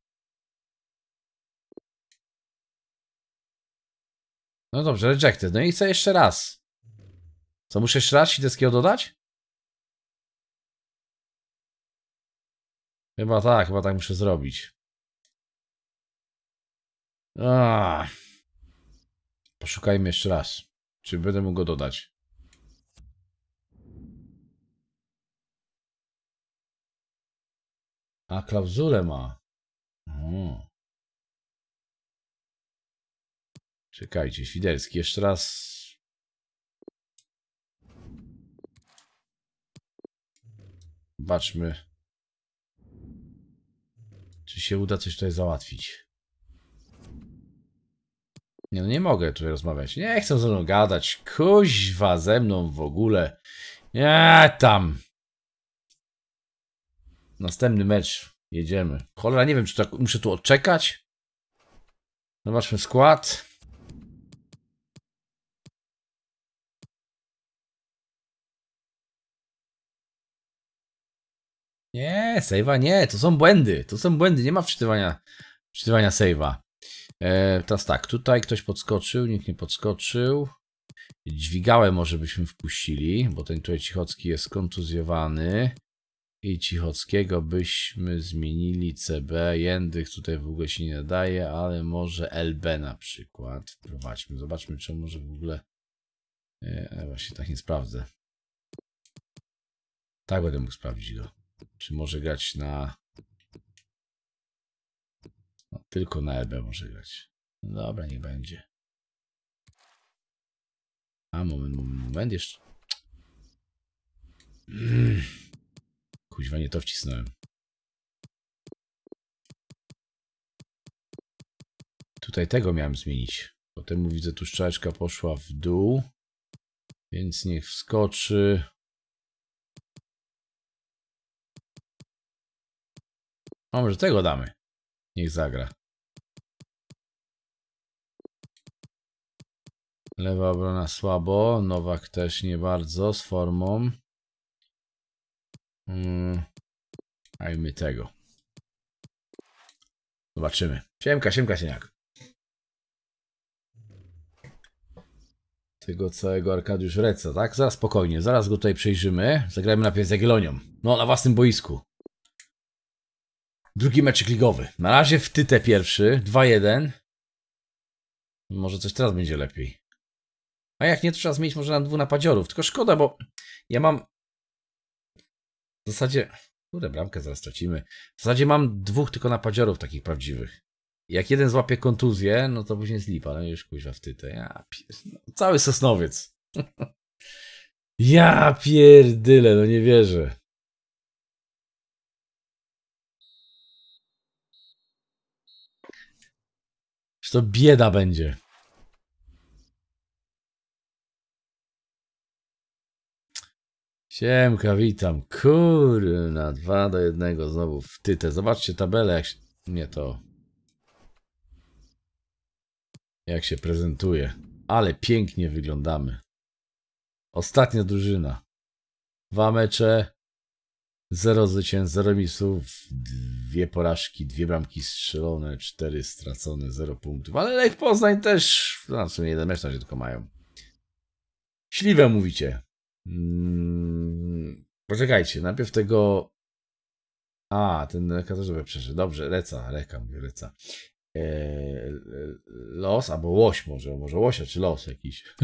No dobrze, rejected. No i chcę jeszcze raz. Co, muszę jeszcze raz Świderskiego dodać? Chyba tak, chyba tak muszę zrobić. Ah. Poszukajmy jeszcze raz. Czy będę mógł go dodać? A klauzulę ma. O. Hmm. Czekajcie, Świderski, jeszcze raz. Zobaczmy, czy się uda coś tutaj załatwić. Nie, no nie mogę tutaj rozmawiać. Nie chcę ze mną gadać. Kuźwa ze mną w ogóle. Nie, tam. Następny mecz. Jedziemy. Cholera, nie wiem, czy tak muszę tu odczekać. Zobaczmy skład. Nie, save'a nie, to są błędy, to są błędy, nie ma wczytywania, wczytywania save'a. E, teraz tak, tutaj ktoś podskoczył, nikt nie podskoczył. Dźwigałę może byśmy wpuścili, bo ten tutaj Cichocki jest kontuzjowany. I Cichockiego byśmy zmienili CB. Jędrych tutaj w ogóle się nie nadaje, ale może LB na przykład. Wprowadźmy, zobaczmy czy może w ogóle... E, e, właśnie tak nie sprawdzę. Tak będę mógł sprawdzić go. Czy może grać na no, tylko na LB e może grać. No dobra, nie będzie. A, moment, moment, moment, jeszcze. Mm. Kuźwa, nie to wcisnąłem. Tutaj tego miałem zmienić. Potem widzę, tu szczałeczka poszła w dół. Więc niech wskoczy. A może tego damy? Niech zagra. Lewa obrona słabo. Nowak też nie bardzo z formą. Hmm. my tego. Zobaczymy. Siemka, siemka, sieniak. Tego całego Arkadiusz Reca, tak? Zaraz spokojnie, zaraz go tutaj przejrzymy. Zagrajmy najpierw z Jagiellonią. No, na własnym boisku. Drugi mecz ligowy. Na razie w tytę pierwszy, 2-1. Może coś teraz będzie lepiej. A jak nie, to trzeba zmienić może na dwóch napadziorów. Tylko szkoda, bo ja mam... W zasadzie... Kurde, bramkę zaraz stracimy. W zasadzie mam dwóch tylko napadziorów takich prawdziwych. Jak jeden złapie kontuzję, no to później zlipa. No już kuźwa w tytę. Ja pier... No, cały Sosnowiec. ja pierdyle, no nie wierzę. Że to bieda będzie. Siemka, witam. Kurna, 2 do 1 znowu w tytę. Zobaczcie tabelę, jak się... Nie to... Jak się prezentuje. Ale pięknie wyglądamy. Ostatnia drużyna. Dwa mecze. Zero zwycięstw, zero misów, dwie porażki, dwie bramki strzelone, cztery stracone, zero punktów. Ale Lech Poznań też, no w sumie jeden mecz na tylko mają. Śliwe mówicie. Hmm, poczekajcie, najpierw tego... A, ten lekarzowy przeszedł. Dobrze, Leca, Leka, mówię Leca. Eee, los, albo Łoś może, może Łosia, czy Los jakiś.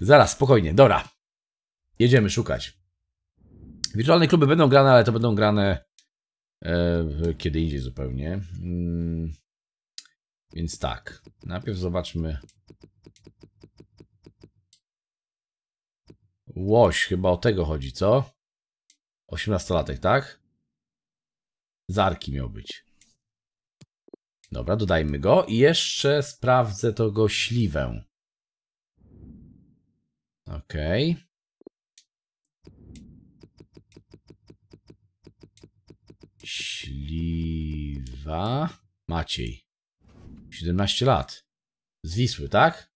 Zaraz, spokojnie, dobra. Jedziemy szukać. Wirtualne kluby będą grane, ale to będą grane e, kiedy indziej zupełnie. Mm, więc tak, najpierw zobaczmy. Łoś, chyba o tego chodzi, co? 18-latek, tak? Zarki miał być. Dobra, dodajmy go i jeszcze sprawdzę to gośliwę. Okej. Okay. Śliwa Maciej. 17 lat. Z tak?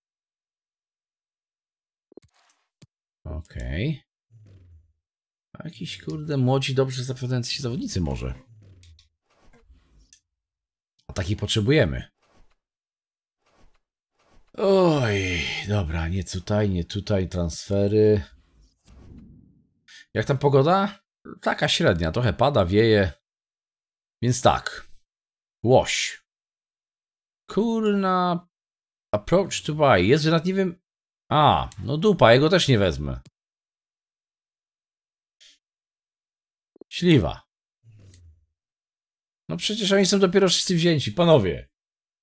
Okej. Okay. Jakiś kurde młodzi, dobrze zapowiadający się zawodnicy może. A takich potrzebujemy. Oj, dobra, nie tutaj, nie tutaj, transfery. Jak tam pogoda? Taka średnia, trochę pada, wieje. Więc tak. Łoś. Kurna. Approach to buy. że nawet nie wiem... A, no dupa, jego też nie wezmę. Śliwa. No przecież oni są dopiero wszyscy wzięci. Panowie,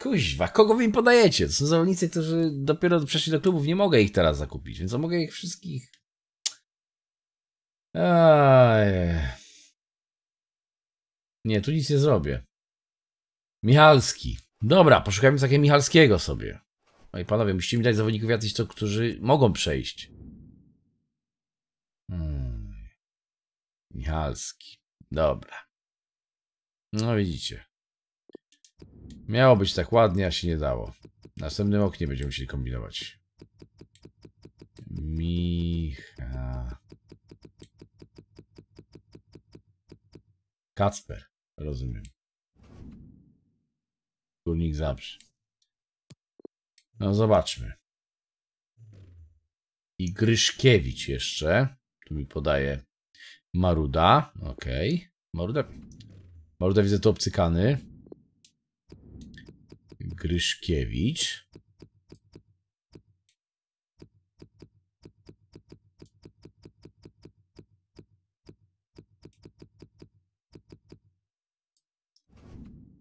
kuźwa, kogo wy im podajecie? To są zawodnicy, którzy dopiero przeszli do klubów. Nie mogę ich teraz zakupić, więc mogę ich wszystkich... Eee... Nie, tu nic nie zrobię. Michalski. Dobra, poszukajmy takiego Michalskiego sobie. No i panowie, musimy dać zawodników jacyś, to, którzy mogą przejść. Hmm. Michalski. Dobra. No widzicie. Miało być tak ładnie, a się nie dało. W następnym oknie będziemy musieli kombinować. Micha... Kacper. Rozumiem. Górnik zawsze. No zobaczmy. I Gryszkiewicz jeszcze. Tu mi podaje Maruda. ok, Maruda. Maruda widzę to obcykany. Gryszkiewicz.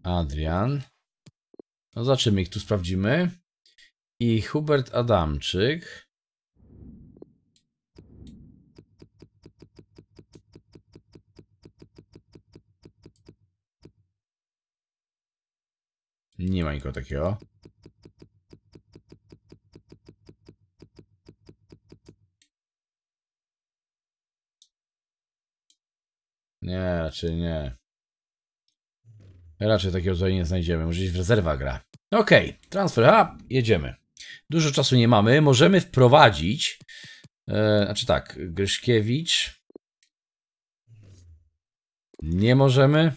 Adrian. No zobaczymy, ich tu sprawdzimy. I Hubert Adamczyk. Nie ma nikogo takiego. Nie, raczej nie. Raczej takiego tutaj nie znajdziemy. Może gdzieś w rezerwa gra. Okej, okay, transfer hub, jedziemy. Dużo czasu nie mamy. Możemy wprowadzić... E, znaczy tak, Gryszkiewicz... Nie możemy.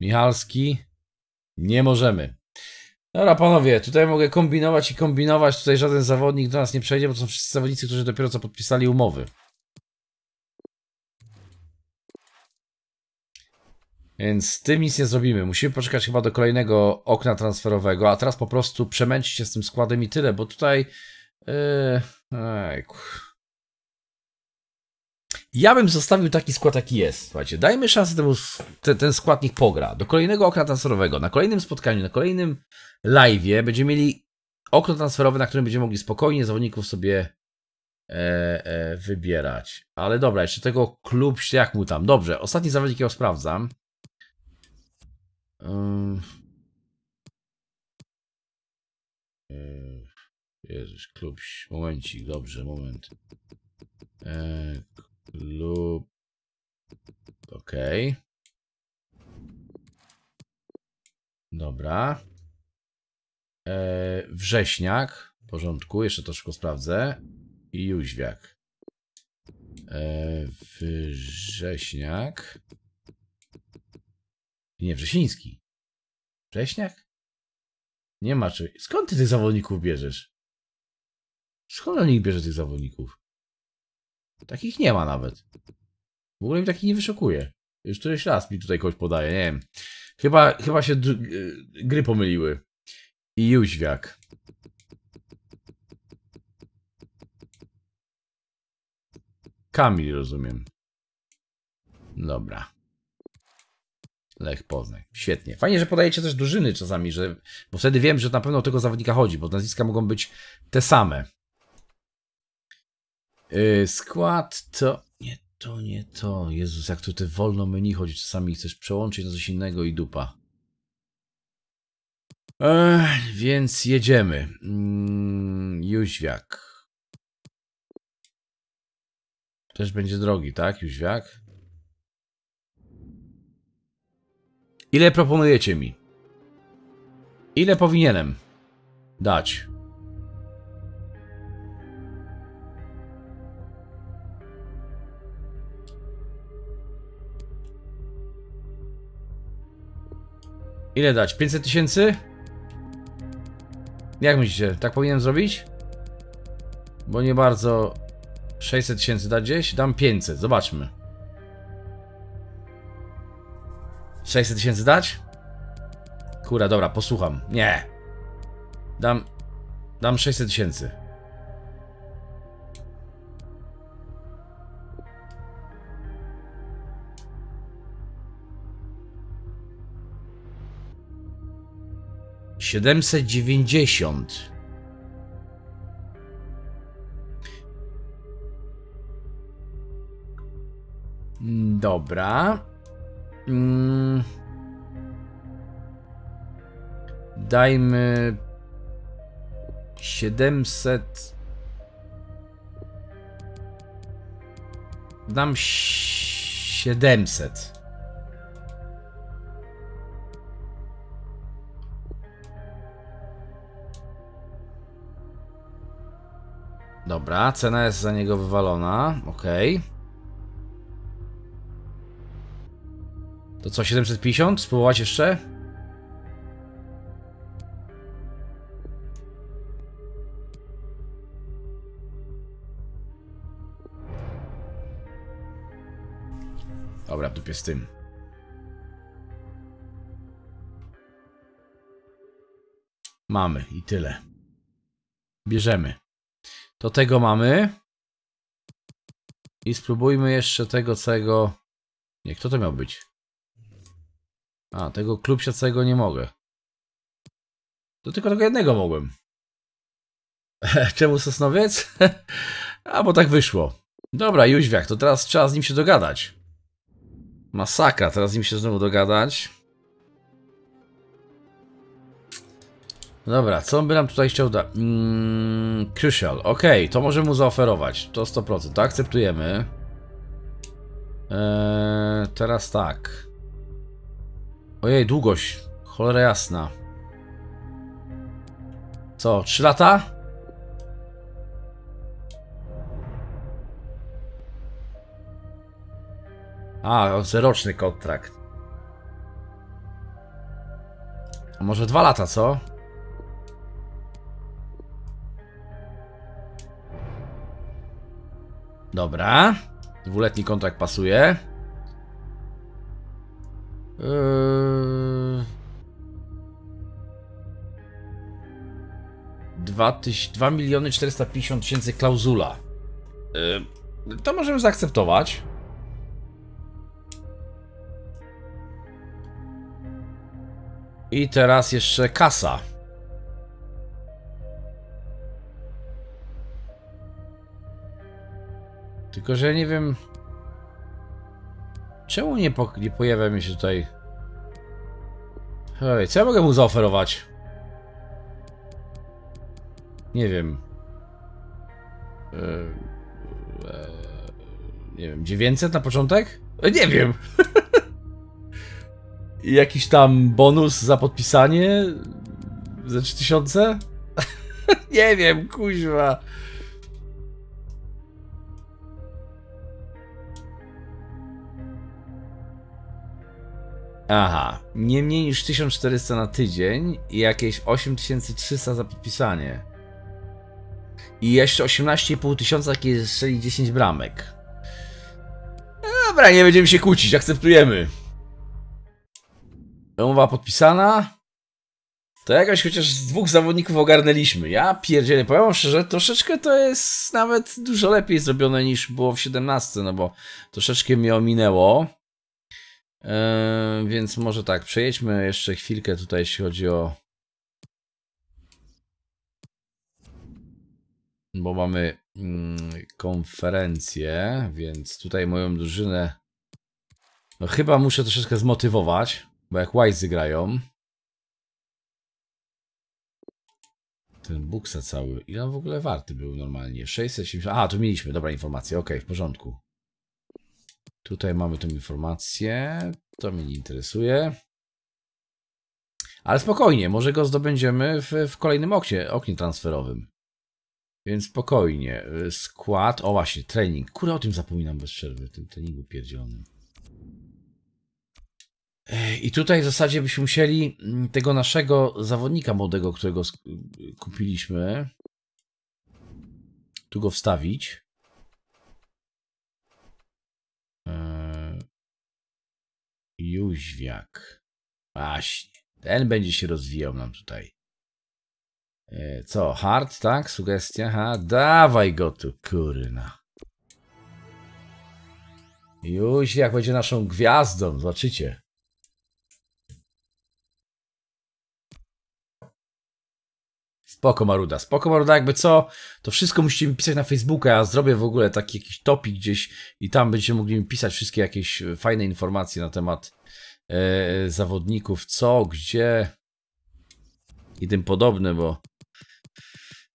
Michalski... Nie możemy. Dobra, panowie, tutaj mogę kombinować i kombinować. Tutaj żaden zawodnik do nas nie przejdzie, bo to są wszyscy zawodnicy, którzy dopiero co podpisali umowy. Więc z tym nic nie zrobimy. Musimy poczekać chyba do kolejnego okna transferowego, a teraz po prostu przemęcić się z tym składem i tyle, bo tutaj... Yy, Ja bym zostawił taki skład, jaki jest. Słuchajcie, dajmy szansę temu, te, ten skład niech pogra. Do kolejnego okna transferowego, na kolejnym spotkaniu, na kolejnym live'ie będziemy mieli okno transferowe, na którym będziemy mogli spokojnie zawodników sobie e, e, wybierać. Ale dobra, jeszcze tego klub, jak mu tam. Dobrze, ostatni zawodnik, ja sprawdzam. Um, Jezus, klub, momencik, dobrze, moment. E, klub, okej. Okay. Dobra. E, wrześniak. W porządku. Jeszcze to sprawdzę. I Jóźwiak. E, wrześniak. Nie, Wrzesiński. Wrześniak? Nie ma czy... Skąd ty tych zawodników bierzesz? Skąd oni bierze tych zawodników? Takich nie ma nawet. W ogóle mi takich nie wyszukuje. Już któryś raz mi tutaj kogoś podaje, nie wiem. Chyba, chyba się y, gry pomyliły. I Jóźwiak. Kamil, rozumiem. Dobra. Lech Poznań. Świetnie. Fajnie, że podajecie też drużyny czasami, że, bo wtedy wiem, że na pewno o tego zawodnika chodzi, bo nazwiska mogą być te same. Yy, skład to... Nie to, nie to. Jezus, jak tutaj wolno menu chodzi. Czasami chcesz przełączyć na coś innego i dupa. Ech, więc jedziemy. Mm, Jóźwiak. Też będzie drogi, tak? Juźwiak. Ile proponujecie mi? Ile powinienem dać? Ile dać? 500 tysięcy? Jak myślicie? Tak powinienem zrobić? Bo nie bardzo... 600 tysięcy dać gdzieś? Dam 500, zobaczmy. 600 tysięcy dać? Kura, dobra, posłucham. Nie. Dam... Dam 600 tysięcy. Siedemset dziewięćdziesiąt. Dobra. Mm. Dajmy 700. Dam 700. Dobra, cena jest za niego wywalona. Okay. To co, 750? Spróbować jeszcze? Dobra, w dupie z tym. Mamy i tyle. Bierzemy. To tego mamy. I spróbujmy jeszcze tego, cego... Nie, kto to miał być? A, tego klubsia całego nie mogę. To tylko tego jednego mogłem. Czemu Sosnowiec? A, bo tak wyszło. Dobra, Juźwiak, to teraz trzeba z nim się dogadać. Masakra, teraz z nim się znowu dogadać. Dobra, co by nam tutaj chciał dać? Mm, crucial, ok, to możemy mu zaoferować. To 100%, to akceptujemy. Eee, teraz tak. Ojej, długość. Cholera jasna. Co, 3 lata? A, zeroczny kontrakt. A może 2 lata, co? Dobra. Dwuletni kontrakt pasuje. Yy... 2, 2 miliony 450 tysięcy klauzula. Yy, to możemy zaakceptować. I teraz jeszcze kasa. Tylko, że nie wiem... Czemu nie, po, nie pojawia mi się tutaj... Hej, co ja mogę mu zaoferować? nie wiem, e, e, nie wiem, 900 na początek? E, nie wiem. Jakiś tam bonus za podpisanie ze 3000? nie wiem, kuźwa. Aha, nie mniej niż 1400 na tydzień i jakieś 8300 za podpisanie. I jeszcze 18,5 tysiąca, kiedy strzeli 10 bramek. No dobra, nie będziemy się kłócić, akceptujemy. Umowa podpisana. To jakoś chociaż z dwóch zawodników ogarnęliśmy. Ja pierdzielę, powiem wam szczerze, troszeczkę to jest nawet dużo lepiej zrobione niż było w 17, no bo troszeczkę mnie ominęło. Yy, więc może tak, przejedźmy jeszcze chwilkę tutaj, jeśli chodzi o bo mamy mm, konferencję, więc tutaj moją drużynę no chyba muszę troszeczkę zmotywować, bo jak Wise grają. Ten Buksa cały, ile on w ogóle warty był normalnie? 670, A, tu mieliśmy, dobra informacja, ok, w porządku. Tutaj mamy tą informację, to mnie nie interesuje. Ale spokojnie, może go zdobędziemy w, w kolejnym oknie, oknie transferowym. Więc spokojnie. E, skład. O właśnie, trening. Kurde, o tym zapominam bez przerwy, tym treningu pierdzielonym. E, I tutaj w zasadzie byśmy musieli mm, tego naszego zawodnika młodego, którego kupiliśmy, tu go wstawić. E, Jóźwiak. Właśnie. Ten będzie się rozwijał nam tutaj. E, co, hard, tak? Sugestia? Ha, dawaj go tu, kurna. Już jak będzie naszą gwiazdą, zobaczycie. Spoko Maruda, spoko Maruda, jakby co, to wszystko musicie mi pisać na Facebooka, ja zrobię w ogóle taki jakiś topik gdzieś i tam będziecie mogli mi pisać wszystkie jakieś e, fajne informacje na temat e, zawodników, co, gdzie i tym podobne, bo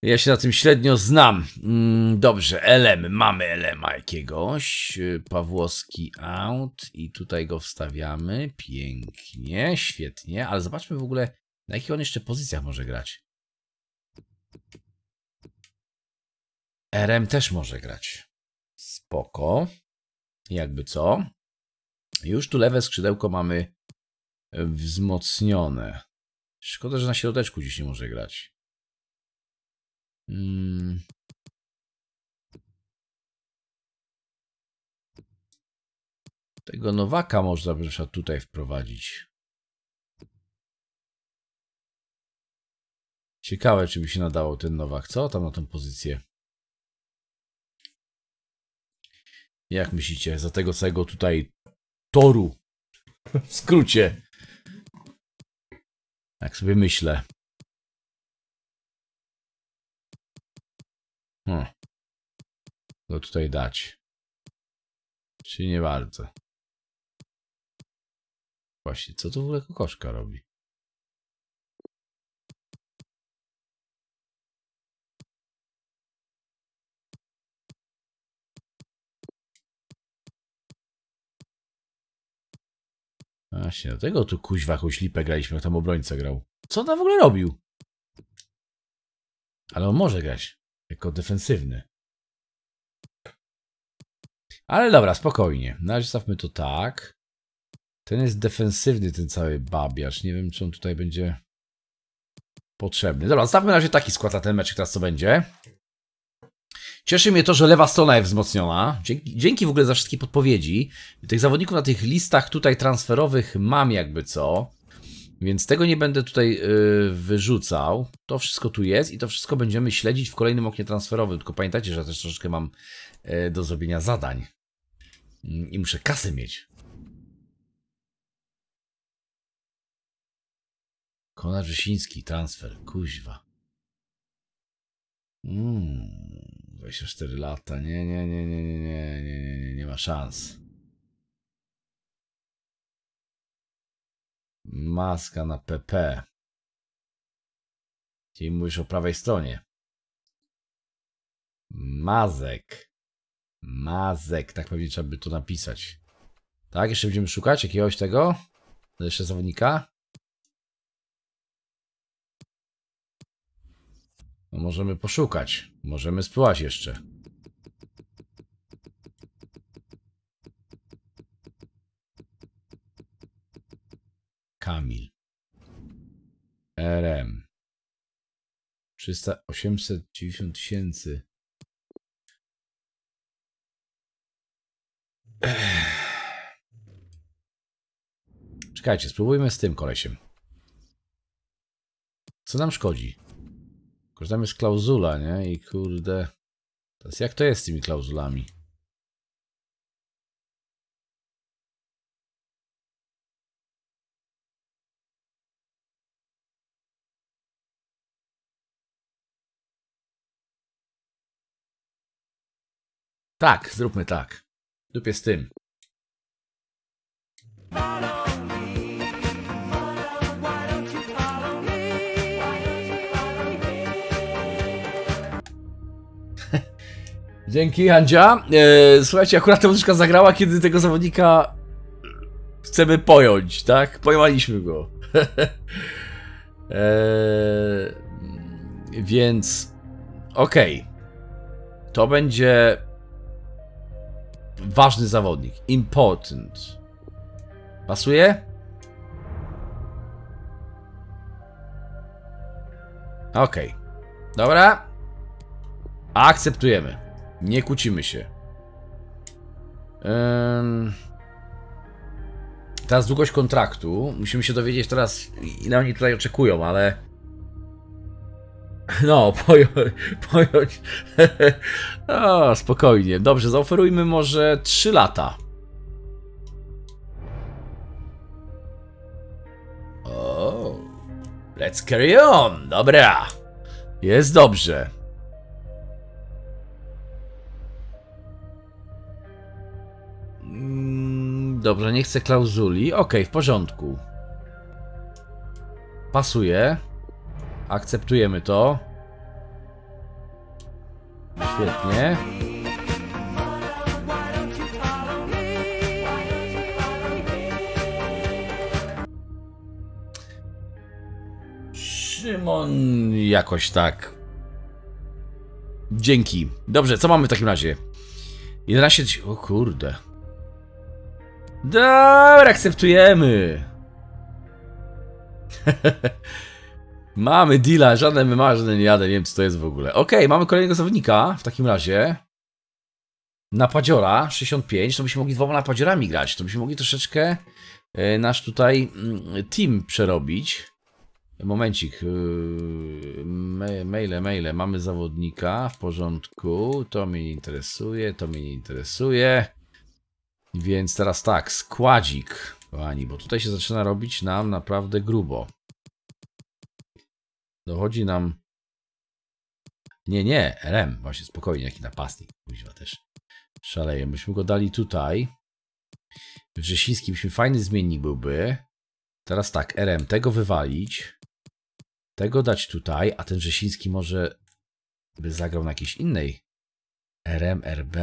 ja się na tym średnio znam. Mm, dobrze, LM. Mamy LM jakiegoś. Y, pawłowski out. I tutaj go wstawiamy. Pięknie, świetnie. Ale zobaczmy w ogóle, na jakich on jeszcze pozycjach może grać. RM też może grać. Spoko. Jakby co. Już tu lewe skrzydełko mamy y, wzmocnione. Szkoda, że na środeczku dziś nie może grać. Mm. Tego Nowaka można by tutaj wprowadzić. Ciekawe, czy by się nadawał ten Nowak. Co tam na tą pozycję? Jak myślicie, za tego całego tutaj toru? W skrócie. Tak sobie myślę. Hmm. Co tutaj dać? Czy nie bardzo? Właśnie, co tu w ogóle kokoszka robi? Właśnie, dlatego tu kuźwa jakąś graliśmy, jak tam obrońca grał. Co on tam w ogóle robił? Ale on może grać jako defensywny. Ale dobra, spokojnie. Na razie stawmy to tak. Ten jest defensywny, ten cały babiarz. Nie wiem, czy on tutaj będzie potrzebny. Dobra, stawmy na razie taki skład na ten mecz, teraz co będzie. Cieszy mnie to, że lewa strona jest wzmocniona. Dzięki, dzięki w ogóle za wszystkie podpowiedzi. Tych zawodników na tych listach tutaj transferowych mam jakby co. Więc tego nie będę tutaj y, wyrzucał. To wszystko tu jest i to wszystko będziemy śledzić w kolejnym oknie transferowym. Tylko pamiętajcie, że ja też troszeczkę mam y, do zrobienia zadań. Mm, I muszę kasę mieć. Konar Rzesiński, transfer, kuźwa. Mm, 24 lata, nie, nie, nie, nie, nie, nie, nie, nie, nie ma szans. Maska na PP. Czyli mówisz o prawej stronie. Mazek. Mazek, tak pewnie trzeba by to napisać. Tak, jeszcze będziemy szukać jakiegoś tego? Jeszcze zawodnika? No możemy poszukać. Możemy spływać jeszcze. Kamil. RM. 300, 890 tysięcy. Czekajcie, spróbujmy z tym kolesiem. Co nam szkodzi? Korzystamy z klauzula, nie? I kurde... Teraz jak to jest z tymi klauzulami? Tak, zróbmy tak. Dupie z tym. Dzięki, Andzia. Eee, słuchajcie, akurat ta muzyczka zagrała, kiedy tego zawodnika chcemy pojąć, tak? Pojmaliśmy go. eee, więc... Okej. Okay. To będzie Ważny zawodnik. Important. Pasuje? Okej. Okay. Dobra. Akceptujemy. Nie kłócimy się. Teraz długość kontraktu. Musimy się dowiedzieć teraz, ile oni tutaj oczekują, ale... No, pojąć. pojąć. o, spokojnie. Dobrze, zaoferujmy może 3 lata. O, let's carry on. Dobra. Jest dobrze. Mm, dobrze, nie chcę klauzuli. Ok, w porządku. Pasuje. Akceptujemy to. Świetnie. Szymon jakoś tak. Dzięki. Dobrze, co mamy w takim razie? 11... O kurde. Dobra, akceptujemy. Mamy deala, żadne MMA, żaden, nie jadę, nie wiem co to jest w ogóle. Okej, okay, mamy kolejnego zawodnika w takim razie. Napadziora 65, to byśmy mogli dwoma napadziorami grać, to byśmy mogli troszeczkę e, nasz tutaj mm, team przerobić. Momencik, e, maile, maile, mamy zawodnika, w porządku, to mnie nie interesuje, to mnie nie interesuje. Więc teraz tak, składzik, kochani, bo tutaj się zaczyna robić nam naprawdę grubo. Dochodzi nam... Nie, nie, RM. Właśnie, spokojnie, jaki napastnik. Kuźwa też szaleje. Byśmy go dali tutaj. Wrzesiński byśmy fajny zmiennik byłby. Teraz tak, RM, tego wywalić. Tego dać tutaj, a ten Wrzesiński może by zagrał na jakiejś innej. RM, RB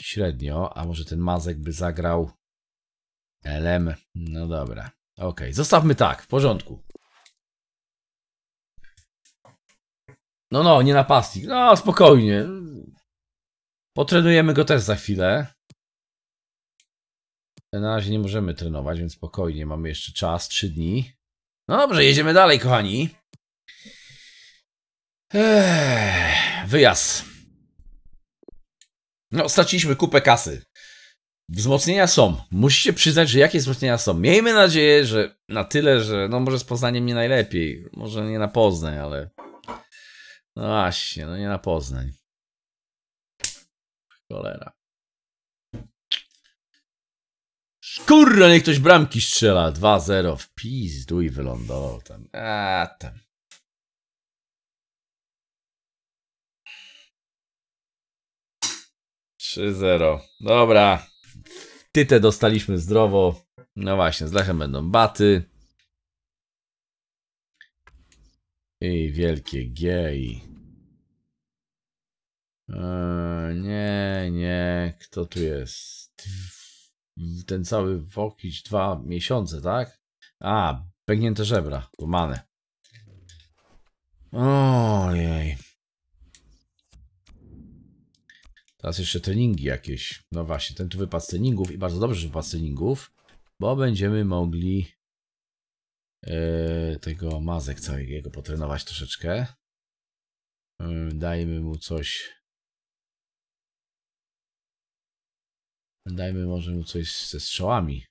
średnio, a może ten Mazek by zagrał LM. No dobra. Ok, zostawmy tak, w porządku. No, no, nie napastnik. No, spokojnie. Potrenujemy go też za chwilę. Na razie nie możemy trenować, więc spokojnie. Mamy jeszcze czas, 3 dni. No dobrze, jedziemy dalej, kochani. Eee, wyjazd. No, straciliśmy kupę kasy. Wzmocnienia są. Musicie przyznać, że jakie wzmocnienia są. Miejmy nadzieję, że na tyle, że no może z Poznaniem nie najlepiej. Może nie na Poznań, ale no właśnie, no nie na Poznań. Cholera. Kurwa, niech ktoś bramki strzela. 2-0 w pizdu i wylądował tam. A, tam. Trzy zero. Dobra. Tytę dostaliśmy zdrowo. No właśnie, z Lechem będą baty. I wielkie G i... Eee, nie, nie. Kto tu jest? Ten cały Wokić dwa miesiące, tak? A, pęknięte żebra. Łamane. Ojej. Teraz jeszcze treningi jakieś. No właśnie, ten tu wypad treningów i bardzo dobrze, że z treningów, bo będziemy mogli E, tego mazek całego potrenować troszeczkę. E, dajmy mu coś. Dajmy może mu coś ze strzałami.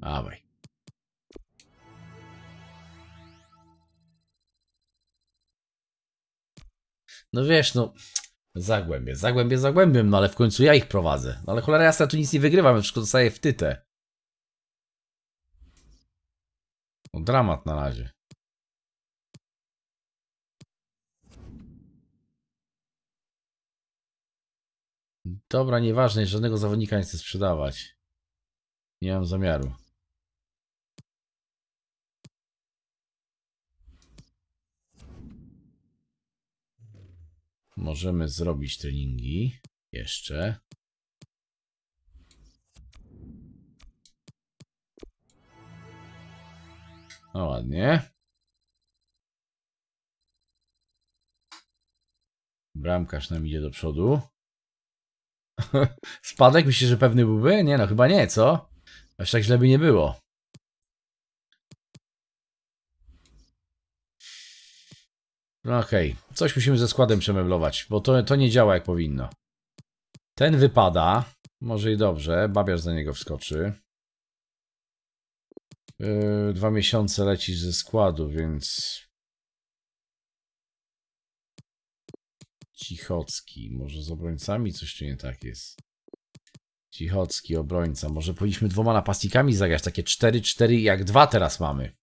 Dawaj. No wiesz, no Zagłębie, zagłębie, zagłębiem, no ale w końcu ja ich prowadzę. No ale cholera jasna, tu nic nie wygrywam, wszystko zostaje w No, dramat na razie. Dobra, nieważne, żadnego zawodnika nie chcę sprzedawać. Nie mam zamiaru. Możemy zrobić treningi jeszcze. No ładnie. Bramkarz nam idzie do przodu. Spadek? Myślisz, że pewny byłby? Nie no, chyba nie, co? Aż tak źle by nie było. No okej, okay. coś musimy ze składem przemeblować, bo to, to nie działa jak powinno. Ten wypada, może i dobrze, babiarz za niego wskoczy. Yy, dwa miesiące lecisz ze składu, więc... Cichocki, może z obrońcami coś tu nie tak jest. Cichocki, obrońca. Może powinniśmy dwoma napastnikami zagrać. Takie 4-4 jak dwa teraz mamy.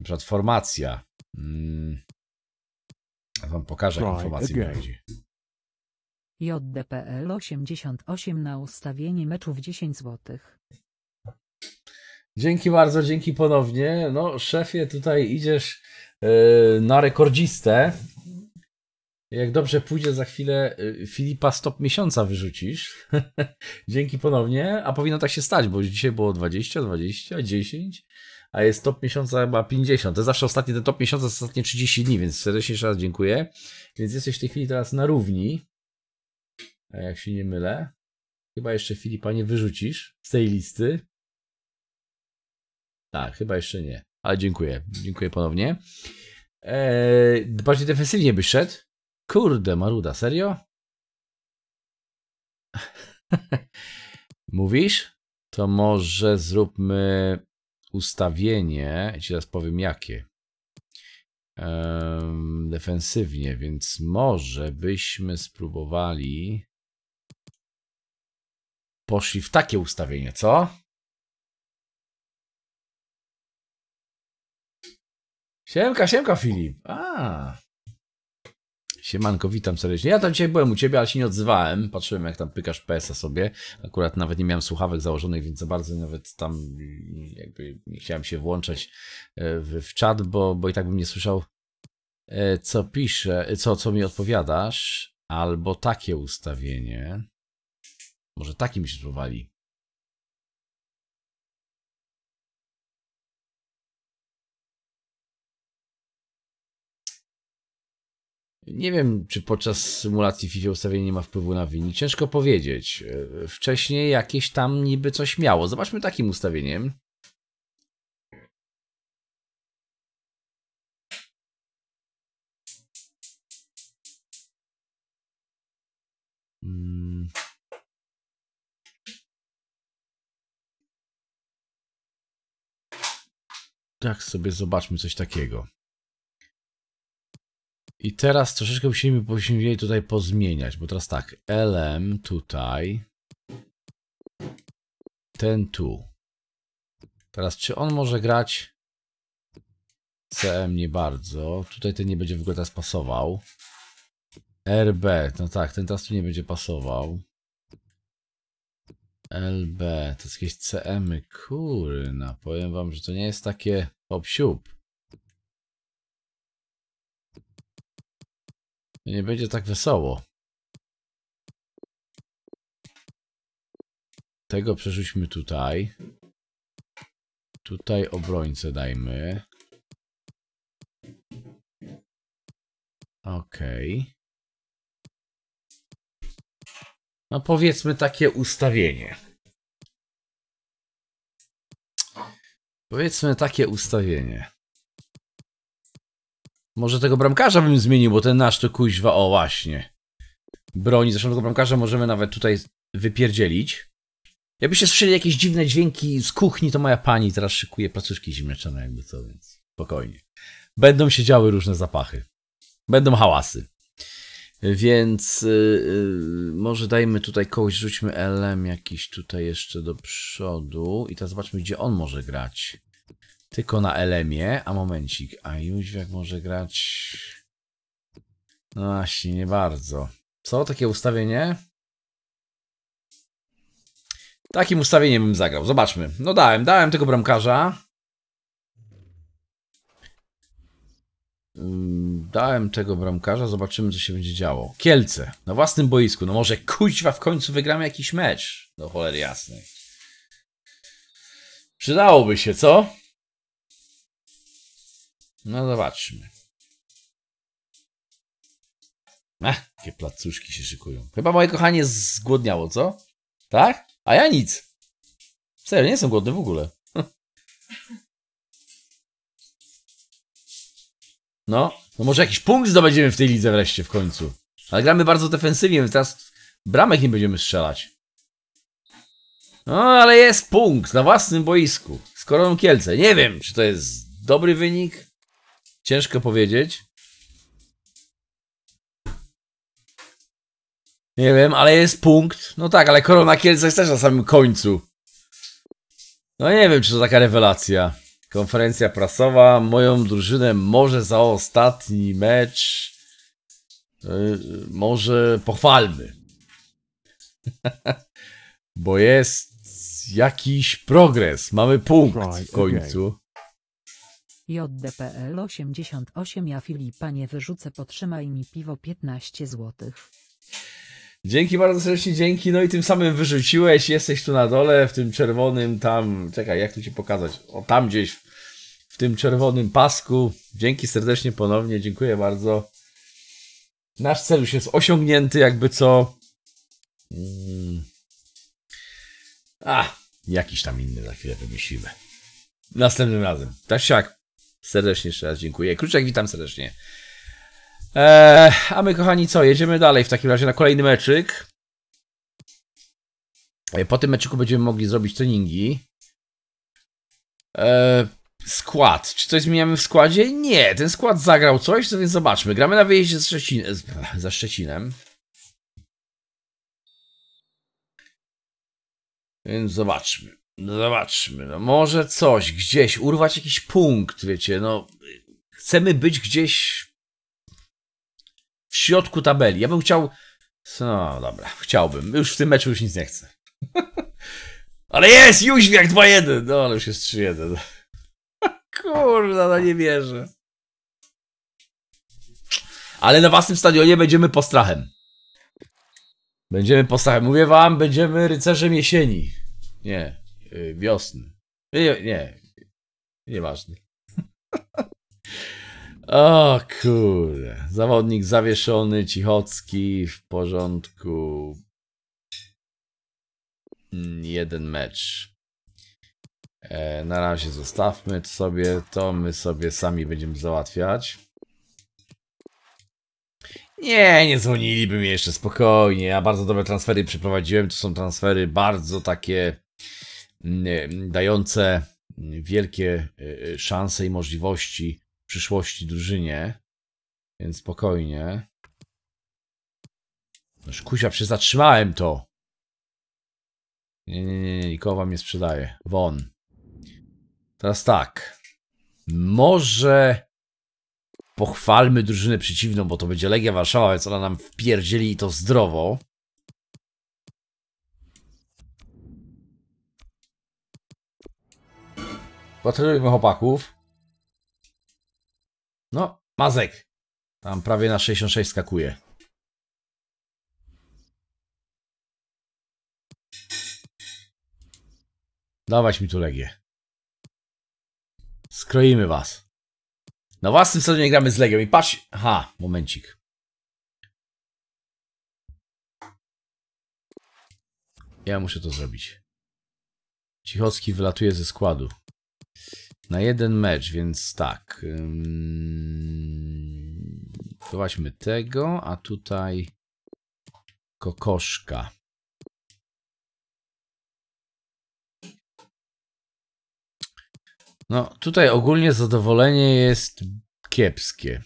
Na przykład formacja. Mm. Ja wam pokażę, jak informacje będzie. JDPL 88 na ustawienie meczów 10 złotych. Dzięki bardzo, dzięki ponownie. No, szefie, tutaj idziesz e, na rekordzistę. Jak dobrze pójdzie, za chwilę e, Filipa stop miesiąca wyrzucisz. Dzięki ponownie. A powinno tak się stać, bo już dzisiaj było 20, 20, 10, a jest top miesiąca chyba 50. To zawsze ostatni, ten top miesiąca to ostatnie 30 dni, więc serdecznie jeszcze raz dziękuję. Więc jesteś w tej chwili teraz na równi. a Jak się nie mylę. Chyba jeszcze Filipa nie wyrzucisz z tej listy. Tak, chyba jeszcze nie. Ale dziękuję. Dziękuję ponownie. Eee, bardziej defensywnie byś szedł. Kurde, Maruda, serio? Mówisz? To może zróbmy ustawienie. I ci teraz powiem jakie. Eee, defensywnie, więc może byśmy spróbowali. Poszli w takie ustawienie, co? Siemka, siemka Filip. A. Siemanko, witam serdecznie. Ja tam dzisiaj byłem u ciebie, ale się nie odzywałem. Patrzyłem, jak tam pykasz PS-a sobie. Akurat nawet nie miałem słuchawek założonych, więc za bardzo nawet tam mm, jakby nie chciałem się włączać e, w, w czat, bo, bo i tak bym nie słyszał, e, co pisze, e, co, co mi odpowiadasz. Albo takie ustawienie. Może takim się spróbowali. Nie wiem, czy podczas symulacji FIFA ustawienie nie ma wpływu na wynik. Ciężko powiedzieć. E, wcześniej jakieś tam niby coś miało. Zobaczmy takim ustawieniem. Hmm. Tak sobie zobaczmy coś takiego. I teraz troszeczkę musimy, musimy jej tutaj pozmieniać, bo teraz tak, LM tutaj, ten tu. Teraz czy on może grać CM nie bardzo. Tutaj ten nie będzie w ogóle teraz pasował. RB, no tak, ten teraz tu nie będzie pasował. LB, to jest jakieś CM, -y. kurna, powiem wam, że to nie jest takie obsiup. Nie będzie tak wesoło. Tego przerzućmy tutaj. Tutaj obrońcę dajmy. Okej. Okay. No powiedzmy takie ustawienie. Powiedzmy takie ustawienie. Może tego bramkarza bym zmienił, bo ten nasz to kuźwa, o właśnie. Broni, zresztą tego bramkarza możemy nawet tutaj wypierdzielić. Jakbyście słyszeli jakieś dziwne dźwięki z kuchni, to moja pani teraz szykuje placuszki ziemniaczane jakby co, więc spokojnie. Będą się działy różne zapachy. Będą hałasy. Więc yy, może dajmy tutaj kogoś, rzućmy LM jakiś tutaj jeszcze do przodu i teraz zobaczmy, gdzie on może grać. Tylko na Elemie. A momencik, a Jóźwiak może grać... No właśnie, nie bardzo. Co? Takie ustawienie? Takim ustawieniem bym zagrał. Zobaczmy. No dałem, dałem tego bramkarza. Mm, dałem tego bramkarza, zobaczymy co się będzie działo. Kielce, na własnym boisku. No może kuźwa w końcu wygramy jakiś mecz. Do cholery jasnej. Przydałoby się, co? No zobaczmy. Ach, jakie placuszki się szykują. Chyba moje kochanie zgłodniało, co? Tak? A ja nic. Serio, nie jestem głodny w ogóle. No, no może jakiś punkt zdobędziemy w tej lidze wreszcie, w końcu. Ale gramy bardzo defensywnie, więc teraz bramek nie będziemy strzelać. No, ale jest punkt na własnym boisku. Z Koroną Kielce. Nie wiem, czy to jest dobry wynik, Ciężko powiedzieć. Nie wiem, ale jest punkt. No tak, ale Korona Kielce jest też na samym końcu. No nie wiem, czy to taka rewelacja. Konferencja prasowa. Moją drużynę może za ostatni mecz. Yy, może pochwalmy. Bo jest jakiś progres. Mamy punkt w końcu. JDPL 88 Ja Filipa nie wyrzucę, potrzymaj mi piwo 15 złotych. Dzięki bardzo serdecznie, dzięki. No i tym samym wyrzuciłeś, jesteś tu na dole, w tym czerwonym tam, czekaj, jak tu ci pokazać? O, tam gdzieś, w tym czerwonym pasku. Dzięki serdecznie ponownie, dziękuję bardzo. Nasz cel już jest osiągnięty, jakby co. Mm. A, jakiś tam inny za chwilę wymyślimy. Następnym razem. Tak siak. Serdecznie jeszcze raz dziękuję. Kruczek, witam serdecznie. Eee, a my, kochani, co? Jedziemy dalej w takim razie na kolejny meczyk. E, po tym meczyku będziemy mogli zrobić treningi. Eee, skład. Czy coś zmieniamy w składzie? Nie, ten skład zagrał coś, to więc zobaczmy. Gramy na wyjeździe z Szczecin za Szczecinem. Więc zobaczmy. No zobaczmy, no może coś, gdzieś, urwać jakiś punkt, wiecie, no chcemy być gdzieś w środku tabeli. Ja bym chciał, no dobra, chciałbym, już w tym meczu już nic nie chcę. ale jest, jak 2-1, no ale już jest 3-1. Kurwa, no nie wierzę. Ale na własnym stadionie będziemy postrachem. Będziemy postrachem. Mówię wam, będziemy rycerzem jesieni. Nie, Y, wiosny. Nie, nie, nieważne. o kurde. Zawodnik zawieszony, Cichocki w porządku. Mm, jeden mecz. E, na razie zostawmy to sobie to, my sobie sami będziemy załatwiać. Nie, nie dzwoniliby mi jeszcze, spokojnie. Ja bardzo dobre transfery przeprowadziłem. To są transfery bardzo takie Mm, dające wielkie y, y, szanse i możliwości w przyszłości drużynie. Więc spokojnie. Noż kusia, przecież zatrzymałem to. Nie, nie, nie, nie, nikogo wam nie sprzedaję. Won. Teraz tak. Może pochwalmy drużynę przeciwną, bo to będzie Legia Warszawa, więc ona nam wpierdzieli i to zdrowo. Patrzymy chłopaków. No, Mazek. Tam prawie na 66 skakuje. Dawać mi tu Legię. Skroimy was. Na własnym stadionie gramy z Legią i patrz... Aha, momencik. Ja muszę to zrobić. Cichocki wylatuje ze składu. Na jeden mecz, więc tak. Zobaczmy tego, a tutaj kokoszka. No, tutaj ogólnie zadowolenie jest kiepskie.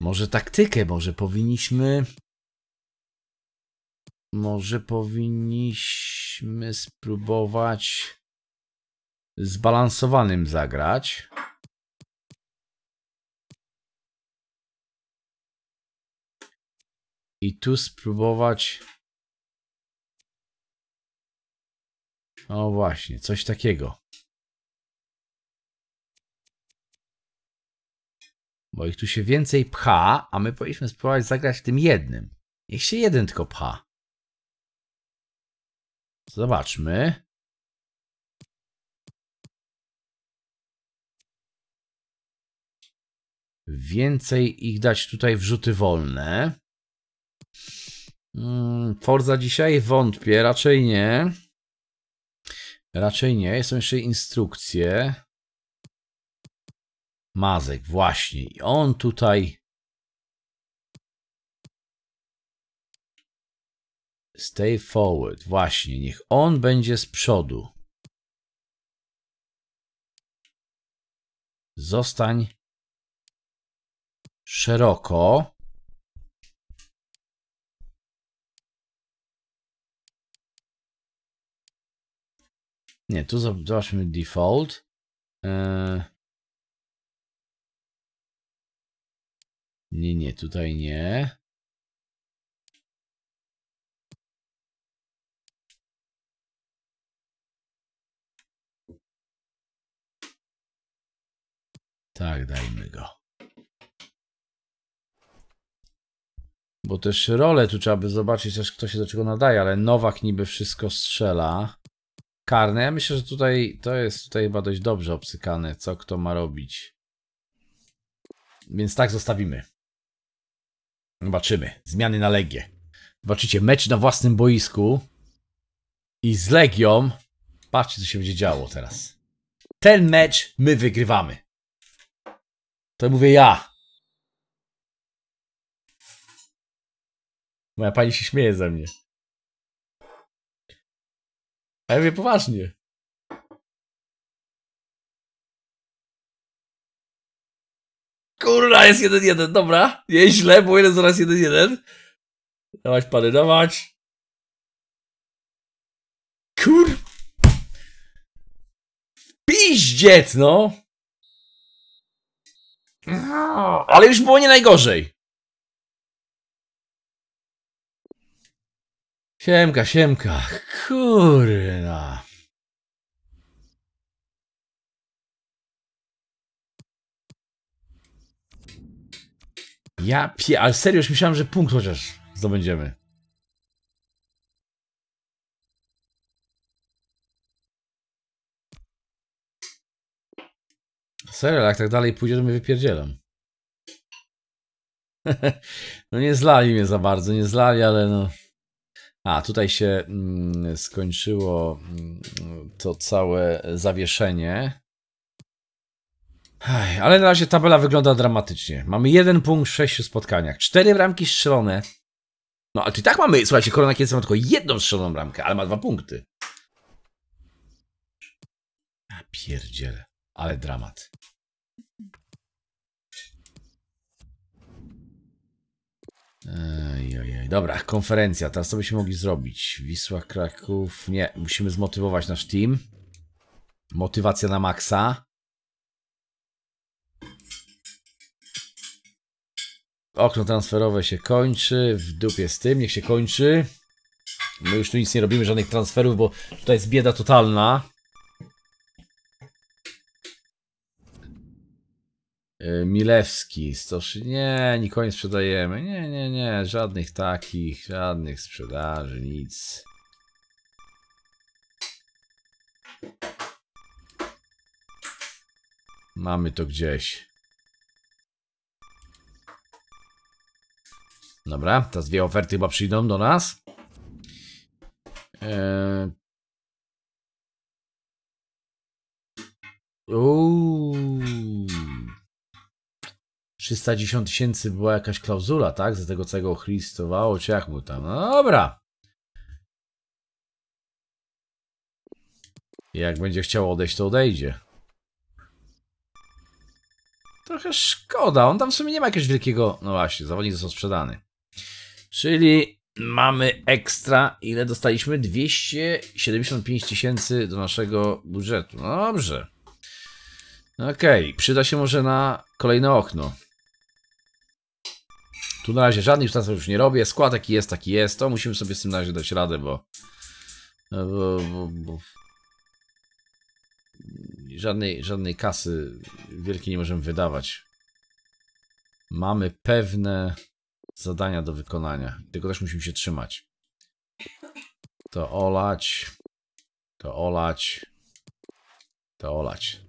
Może taktykę, może powinniśmy może powinniśmy spróbować zbalansowanym zagrać. I tu spróbować... O właśnie, coś takiego. Bo ich tu się więcej pcha, a my powinniśmy spróbować zagrać tym jednym. Niech się jeden tylko pcha. Zobaczmy. Więcej ich dać tutaj wrzuty wolne. Hmm, Forza dzisiaj wątpię, raczej nie. Raczej nie. Są jeszcze instrukcje. Mazek, właśnie. I on tutaj Stay forward. Właśnie, niech on będzie z przodu. Zostań szeroko. Nie, tu zobaczmy default. E, nie, nie, tutaj nie. Tak, dajmy go. Bo też rolę tu trzeba by zobaczyć też kto się do czego nadaje, ale Nowak niby wszystko strzela. Karne, ja myślę, że tutaj to jest tutaj chyba dość dobrze obsykane, co kto ma robić. Więc tak zostawimy. Zobaczymy. Zmiany na Legię. Zobaczycie mecz na własnym boisku i z Legią. Patrzcie, co się będzie działo teraz. Ten mecz my wygrywamy. To mówię ja. Moja pani się śmieje ze mnie. A ja mówię poważnie. Kurwa, jest 1-1, dobra. Nieźle, bo jeden zaraz 1-1. Dawać pary, dawać. Kur... Piździec, no! No, ale już było nie najgorzej. Siemka, siemka. Kurna. Ja pie... Ale serio, już myślałem, że punkt chociaż zdobędziemy. Serio, jak tak dalej pójdzie, to mnie wypierdzielam. no nie zlali mnie za bardzo, nie zlali, ale no... A, tutaj się mm, skończyło mm, to całe zawieszenie. ale na razie tabela wygląda dramatycznie. Mamy jeden punkt w sześciu spotkaniach. Cztery bramki strzelone. No, a i tak mamy, słuchajcie, Korona Kielce ma tylko jedną strzeloną bramkę, ale ma dwa punkty. Ja pierdziele, ale dramat. ej, dobra, konferencja. Teraz co byśmy mogli zrobić? Wisła, Kraków. Nie, musimy zmotywować nasz team. Motywacja na maksa. Okno transferowe się kończy. W dupie z tym, niech się kończy. My już tu nic nie robimy, żadnych transferów, bo tutaj jest bieda totalna. E, Milewski, Stoszy, nie, nikogo nie sprzedajemy, nie, nie, nie, żadnych takich, żadnych sprzedaży, nic. Mamy to gdzieś. Dobra, te dwie oferty chyba przyjdą do nas. Eee... Uuu. 310 tysięcy była jakaś klauzula, tak? Z tego całego chrystowało, czy jak mu tam. No dobra. Jak będzie chciał odejść, to odejdzie. Trochę szkoda, on tam w sumie nie ma jakiegoś wielkiego... No właśnie, zawodnik został sprzedany. Czyli mamy ekstra, ile dostaliśmy? 275 tysięcy do naszego budżetu. No dobrze. Okej, okay. przyda się może na kolejne okno. Tu na razie żadnych transfer już nie robię. Skład taki jest, taki jest. To musimy sobie z tym na razie dać radę, bo... E, bo, bo, bo... Żadnej, żadnej kasy wielkiej nie możemy wydawać. Mamy pewne zadania do wykonania. Tego też musimy się trzymać. To olać. To olać. To olać.